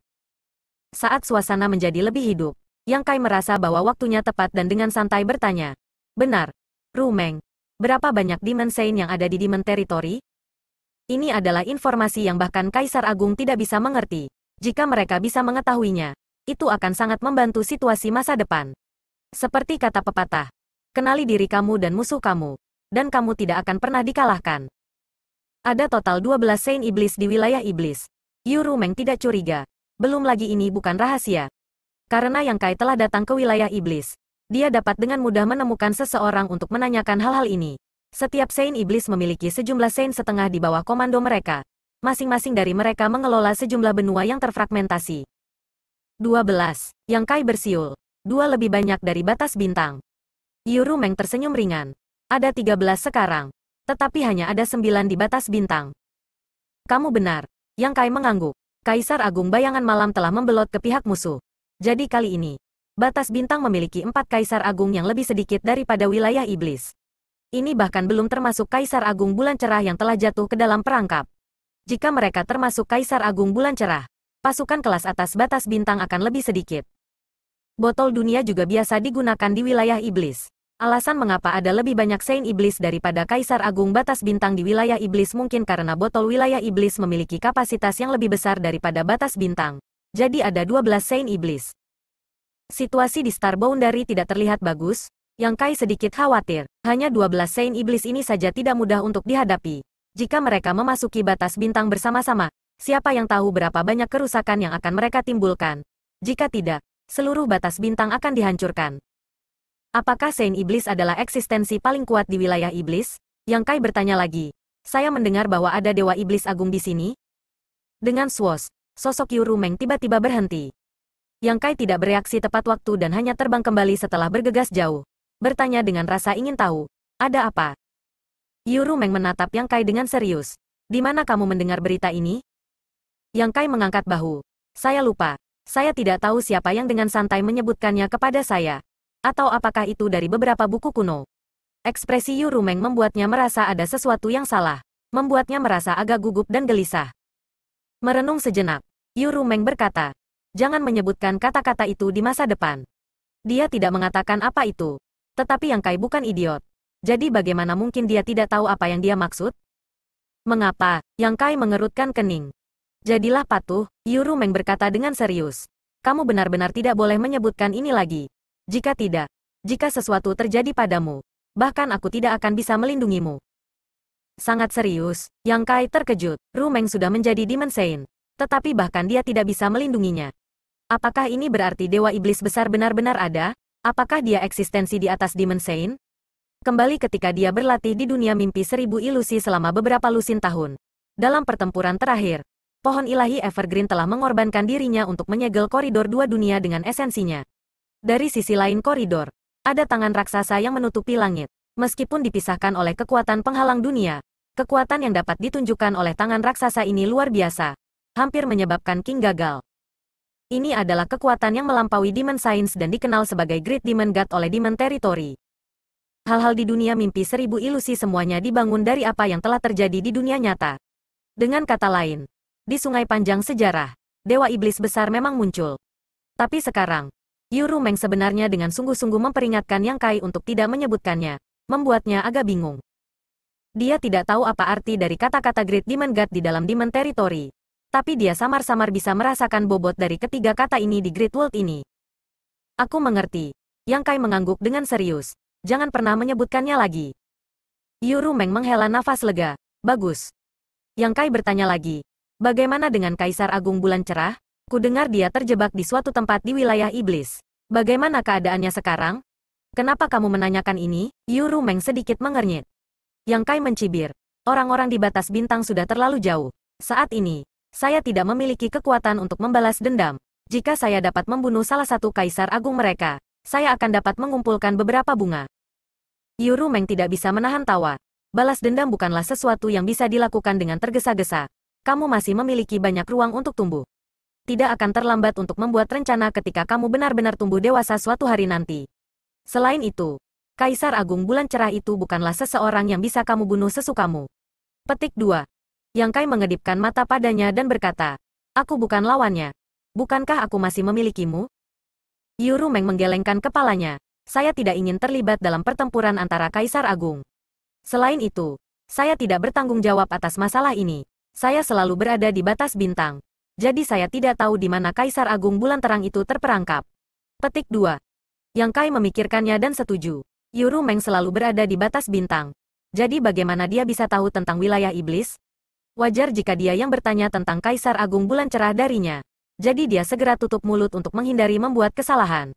Saat suasana menjadi lebih hidup, Yang Kai merasa bahwa waktunya tepat dan dengan santai bertanya. Benar, Rumeng, berapa banyak Demon Saint yang ada di Demon Territory? Ini adalah informasi yang bahkan Kaisar Agung tidak bisa mengerti. Jika mereka bisa mengetahuinya, itu akan sangat membantu situasi masa depan. Seperti kata pepatah, Kenali diri kamu dan musuh kamu. Dan kamu tidak akan pernah dikalahkan. Ada total 12 Saint Iblis di wilayah Iblis. Yuru Meng tidak curiga. Belum lagi ini bukan rahasia. Karena Yang Kai telah datang ke wilayah Iblis. Dia dapat dengan mudah menemukan seseorang untuk menanyakan hal-hal ini. Setiap Saint Iblis memiliki sejumlah Saint setengah di bawah komando mereka. Masing-masing dari mereka mengelola sejumlah benua yang terfragmentasi. 12. Yang Kai bersiul. Dua lebih banyak dari batas bintang. Yuru Meng tersenyum ringan. Ada 13 sekarang. Tetapi hanya ada 9 di batas bintang. Kamu benar. Yang Kai mengangguk. Kaisar Agung Bayangan Malam telah membelot ke pihak musuh. Jadi kali ini, batas bintang memiliki empat Kaisar Agung yang lebih sedikit daripada wilayah iblis. Ini bahkan belum termasuk Kaisar Agung Bulan Cerah yang telah jatuh ke dalam perangkap. Jika mereka termasuk Kaisar Agung Bulan Cerah, pasukan kelas atas batas bintang akan lebih sedikit. Botol dunia juga biasa digunakan di wilayah iblis. Alasan mengapa ada lebih banyak Saint Iblis daripada Kaisar Agung batas bintang di wilayah Iblis mungkin karena botol wilayah Iblis memiliki kapasitas yang lebih besar daripada batas bintang. Jadi ada 12 Saint Iblis. Situasi di Star Boundary tidak terlihat bagus, yang Kai sedikit khawatir. Hanya 12 Saint Iblis ini saja tidak mudah untuk dihadapi. Jika mereka memasuki batas bintang bersama-sama, siapa yang tahu berapa banyak kerusakan yang akan mereka timbulkan. Jika tidak, seluruh batas bintang akan dihancurkan. Apakah Saint Iblis adalah eksistensi paling kuat di wilayah Iblis? Yang Kai bertanya lagi. Saya mendengar bahwa ada Dewa Iblis Agung di sini. Dengan suos, sosok Yu Rumeng tiba-tiba berhenti. Yang Kai tidak bereaksi tepat waktu dan hanya terbang kembali setelah bergegas jauh. Bertanya dengan rasa ingin tahu, ada apa? Yu Rumeng menatap Yang Kai dengan serius. Di mana kamu mendengar berita ini? Yang Kai mengangkat bahu. Saya lupa. Saya tidak tahu siapa yang dengan santai menyebutkannya kepada saya. Atau apakah itu dari beberapa buku kuno? Ekspresi Yu Rumeng membuatnya merasa ada sesuatu yang salah. Membuatnya merasa agak gugup dan gelisah. Merenung sejenak, Yu Rumeng berkata, Jangan menyebutkan kata-kata itu di masa depan. Dia tidak mengatakan apa itu. Tetapi Yang Kai bukan idiot. Jadi bagaimana mungkin dia tidak tahu apa yang dia maksud? Mengapa? Yang Kai mengerutkan kening. Jadilah patuh, Yu Rumeng berkata dengan serius. Kamu benar-benar tidak boleh menyebutkan ini lagi. Jika tidak, jika sesuatu terjadi padamu, bahkan aku tidak akan bisa melindungimu. Sangat serius, Yang Kai terkejut, Rumeng sudah menjadi Demon Saint, tetapi bahkan dia tidak bisa melindunginya. Apakah ini berarti Dewa Iblis Besar benar-benar ada? Apakah dia eksistensi di atas Demon Saint? Kembali ketika dia berlatih di dunia mimpi seribu ilusi selama beberapa lusin tahun. Dalam pertempuran terakhir, pohon ilahi Evergreen telah mengorbankan dirinya untuk menyegel koridor dua dunia dengan esensinya. Dari sisi lain koridor, ada tangan raksasa yang menutupi langit. Meskipun dipisahkan oleh kekuatan penghalang dunia, kekuatan yang dapat ditunjukkan oleh tangan raksasa ini luar biasa. Hampir menyebabkan King gagal. Ini adalah kekuatan yang melampaui Demon Science dan dikenal sebagai Great Demon God oleh Demon Territory. Hal-hal di dunia mimpi seribu ilusi semuanya dibangun dari apa yang telah terjadi di dunia nyata. Dengan kata lain, di sungai panjang sejarah, Dewa Iblis Besar memang muncul. Tapi sekarang, Yuru Meng sebenarnya dengan sungguh-sungguh memperingatkan Yang Kai untuk tidak menyebutkannya, membuatnya agak bingung. Dia tidak tahu apa arti dari kata-kata Great Demon God di dalam Demon Territory. Tapi dia samar-samar bisa merasakan bobot dari ketiga kata ini di Great World ini. Aku mengerti. Yang Kai mengangguk dengan serius. Jangan pernah menyebutkannya lagi. Yuru Meng menghela nafas lega. Bagus. Yang Kai bertanya lagi. Bagaimana dengan Kaisar Agung Bulan Cerah? Ku dengar dia terjebak di suatu tempat di wilayah iblis. Bagaimana keadaannya sekarang? Kenapa kamu menanyakan ini? Yu Meng sedikit mengernyit. Yang Kai mencibir. Orang-orang di batas bintang sudah terlalu jauh. Saat ini, saya tidak memiliki kekuatan untuk membalas dendam. Jika saya dapat membunuh salah satu kaisar agung mereka, saya akan dapat mengumpulkan beberapa bunga. Yu Meng tidak bisa menahan tawa. Balas dendam bukanlah sesuatu yang bisa dilakukan dengan tergesa-gesa. Kamu masih memiliki banyak ruang untuk tumbuh tidak akan terlambat untuk membuat rencana ketika kamu benar-benar tumbuh dewasa suatu hari nanti. Selain itu, Kaisar Agung Bulan Cerah itu bukanlah seseorang yang bisa kamu bunuh sesukamu. Petik 2. Yang Kai mengedipkan mata padanya dan berkata, Aku bukan lawannya. Bukankah aku masih memilikimu? Yuru Meng menggelengkan kepalanya. Saya tidak ingin terlibat dalam pertempuran antara Kaisar Agung. Selain itu, saya tidak bertanggung jawab atas masalah ini. Saya selalu berada di batas bintang. Jadi saya tidak tahu di mana Kaisar Agung Bulan Terang itu terperangkap. Petik 2. Yang Kai memikirkannya dan setuju. Yuru Meng selalu berada di batas bintang. Jadi bagaimana dia bisa tahu tentang wilayah iblis? Wajar jika dia yang bertanya tentang Kaisar Agung Bulan Cerah darinya. Jadi dia segera tutup mulut untuk menghindari membuat kesalahan.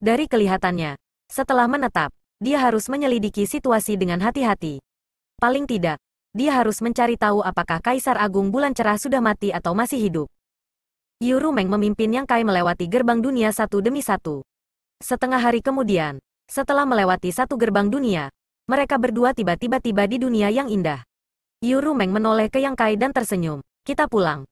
Dari kelihatannya, setelah menetap, dia harus menyelidiki situasi dengan hati-hati. Paling tidak, dia harus mencari tahu apakah Kaisar Agung Bulan Cerah sudah mati atau masih hidup. Yu Rumeng memimpin Yang Kai melewati gerbang dunia satu demi satu. Setengah hari kemudian, setelah melewati satu gerbang dunia, mereka berdua tiba-tiba tiba di dunia yang indah. Yu Rumeng menoleh ke Yang Kai dan tersenyum, kita pulang.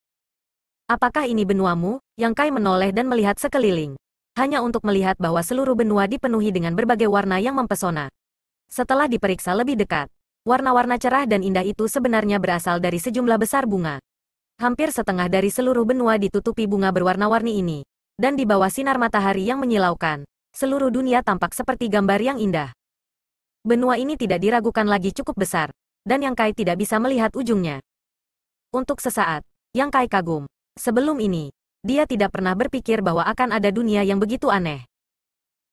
Apakah ini benuamu? Yang Kai menoleh dan melihat sekeliling. Hanya untuk melihat bahwa seluruh benua dipenuhi dengan berbagai warna yang mempesona. Setelah diperiksa lebih dekat, Warna-warna cerah dan indah itu sebenarnya berasal dari sejumlah besar bunga. Hampir setengah dari seluruh benua ditutupi bunga berwarna-warni ini. Dan di bawah sinar matahari yang menyilaukan, seluruh dunia tampak seperti gambar yang indah. Benua ini tidak diragukan lagi cukup besar, dan Yang Kai tidak bisa melihat ujungnya. Untuk sesaat, Yang Kai kagum. Sebelum ini, dia tidak pernah berpikir bahwa akan ada dunia yang begitu aneh.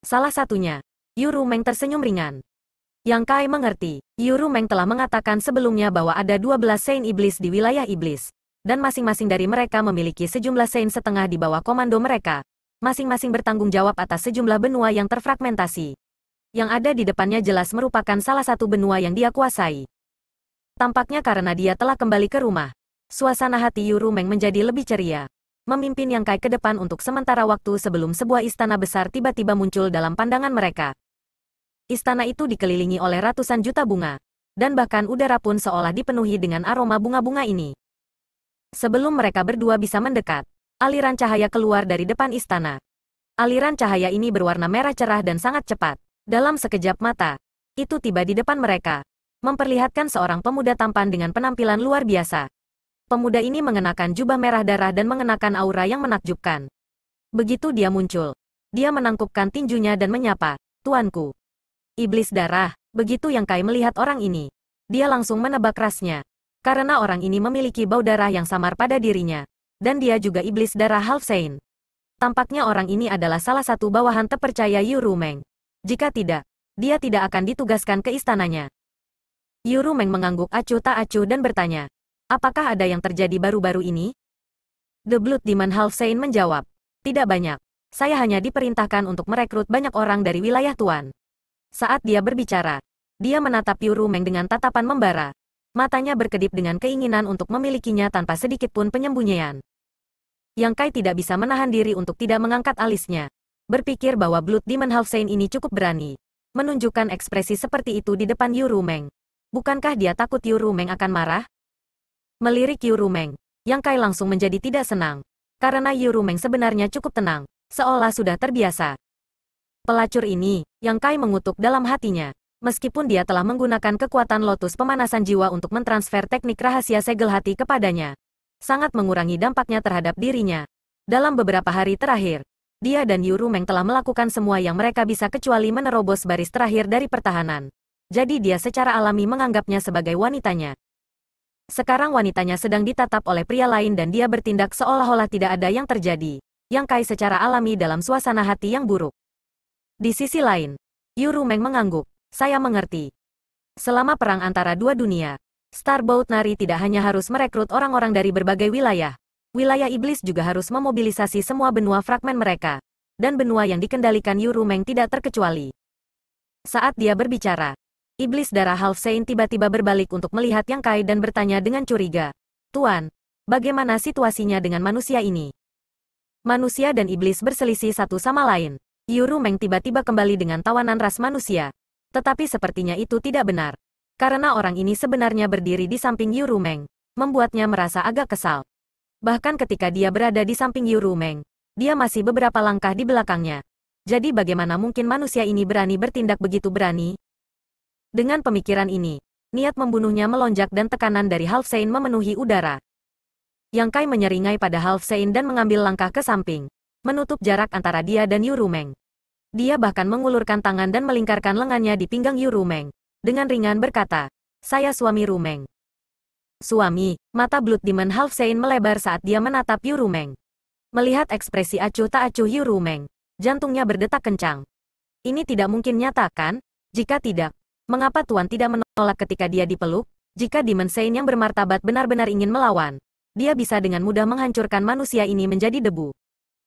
Salah satunya, Yuru Meng tersenyum ringan. Yang Kai mengerti, Yuru Meng telah mengatakan sebelumnya bahwa ada 12 Sein Iblis di wilayah Iblis. Dan masing-masing dari mereka memiliki sejumlah Sein setengah di bawah komando mereka. Masing-masing bertanggung jawab atas sejumlah benua yang terfragmentasi. Yang ada di depannya jelas merupakan salah satu benua yang dia kuasai. Tampaknya karena dia telah kembali ke rumah. Suasana hati Yuru Meng menjadi lebih ceria. Memimpin Yang Kai ke depan untuk sementara waktu sebelum sebuah istana besar tiba-tiba muncul dalam pandangan mereka istana itu dikelilingi oleh ratusan juta bunga. Dan bahkan udara pun seolah dipenuhi dengan aroma bunga-bunga ini. Sebelum mereka berdua bisa mendekat, aliran cahaya keluar dari depan istana. Aliran cahaya ini berwarna merah cerah dan sangat cepat. Dalam sekejap mata, itu tiba di depan mereka. Memperlihatkan seorang pemuda tampan dengan penampilan luar biasa. Pemuda ini mengenakan jubah merah darah dan mengenakan aura yang menakjubkan. Begitu dia muncul, dia menangkupkan tinjunya dan menyapa, Tuanku. Iblis darah, begitu yang Kai melihat orang ini. Dia langsung menebak rasnya. Karena orang ini memiliki bau darah yang samar pada dirinya. Dan dia juga iblis darah Halfsein. Tampaknya orang ini adalah salah satu bawahan terpercaya Yu Meng. Jika tidak, dia tidak akan ditugaskan ke istananya. Yu Meng mengangguk acuh tak acuh dan bertanya, apakah ada yang terjadi baru-baru ini? The Blood Demon Halfsein menjawab, tidak banyak. Saya hanya diperintahkan untuk merekrut banyak orang dari wilayah Tuan. Saat dia berbicara, dia menatap Yu Rumeng dengan tatapan membara. Matanya berkedip dengan keinginan untuk memilikinya tanpa sedikitpun penyembunyian. Yang Kai tidak bisa menahan diri untuk tidak mengangkat alisnya. Berpikir bahwa Blood Demon Saint ini cukup berani. Menunjukkan ekspresi seperti itu di depan Yu Rumeng. Bukankah dia takut Yu Rumeng akan marah? Melirik Yu Rumeng, Yang Kai langsung menjadi tidak senang. Karena Yu Rumeng sebenarnya cukup tenang, seolah sudah terbiasa. Pelacur ini, Yang Kai mengutuk dalam hatinya. Meskipun dia telah menggunakan kekuatan lotus pemanasan jiwa untuk mentransfer teknik rahasia segel hati kepadanya, sangat mengurangi dampaknya terhadap dirinya. Dalam beberapa hari terakhir, dia dan Yuru Meng telah melakukan semua yang mereka bisa kecuali menerobos baris terakhir dari pertahanan. Jadi dia secara alami menganggapnya sebagai wanitanya. Sekarang wanitanya sedang ditatap oleh pria lain dan dia bertindak seolah-olah tidak ada yang terjadi. Yang Kai secara alami dalam suasana hati yang buruk. Di sisi lain, Yu Rumeng mengangguk, saya mengerti. Selama perang antara dua dunia, Starboat Nari tidak hanya harus merekrut orang-orang dari berbagai wilayah, wilayah iblis juga harus memobilisasi semua benua fragmen mereka, dan benua yang dikendalikan Yu Rumeng tidak terkecuali. Saat dia berbicara, Iblis darah Halfsein tiba-tiba berbalik untuk melihat Yang Kai dan bertanya dengan curiga, Tuan, bagaimana situasinya dengan manusia ini? Manusia dan iblis berselisih satu sama lain. Yuru Meng tiba-tiba kembali dengan tawanan ras manusia. Tetapi sepertinya itu tidak benar. Karena orang ini sebenarnya berdiri di samping Yuru Meng, membuatnya merasa agak kesal. Bahkan ketika dia berada di samping Yuru Meng, dia masih beberapa langkah di belakangnya. Jadi bagaimana mungkin manusia ini berani bertindak begitu berani? Dengan pemikiran ini, niat membunuhnya melonjak dan tekanan dari Half Sein memenuhi udara. Yang Kai menyeringai pada Half Sein dan mengambil langkah ke samping, menutup jarak antara dia dan Meng. Dia bahkan mengulurkan tangan dan melingkarkan lengannya di pinggang Yu Rumeng. Dengan ringan berkata, saya suami Rumeng. Suami, mata Blood Demon Half Saint melebar saat dia menatap Yu Rumeng. Melihat ekspresi acuh tak acuh Yu Rumeng, jantungnya berdetak kencang. Ini tidak mungkin nyata kan? Jika tidak, mengapa Tuan tidak menolak ketika dia dipeluk? Jika Demon Saint yang bermartabat benar-benar ingin melawan, dia bisa dengan mudah menghancurkan manusia ini menjadi debu.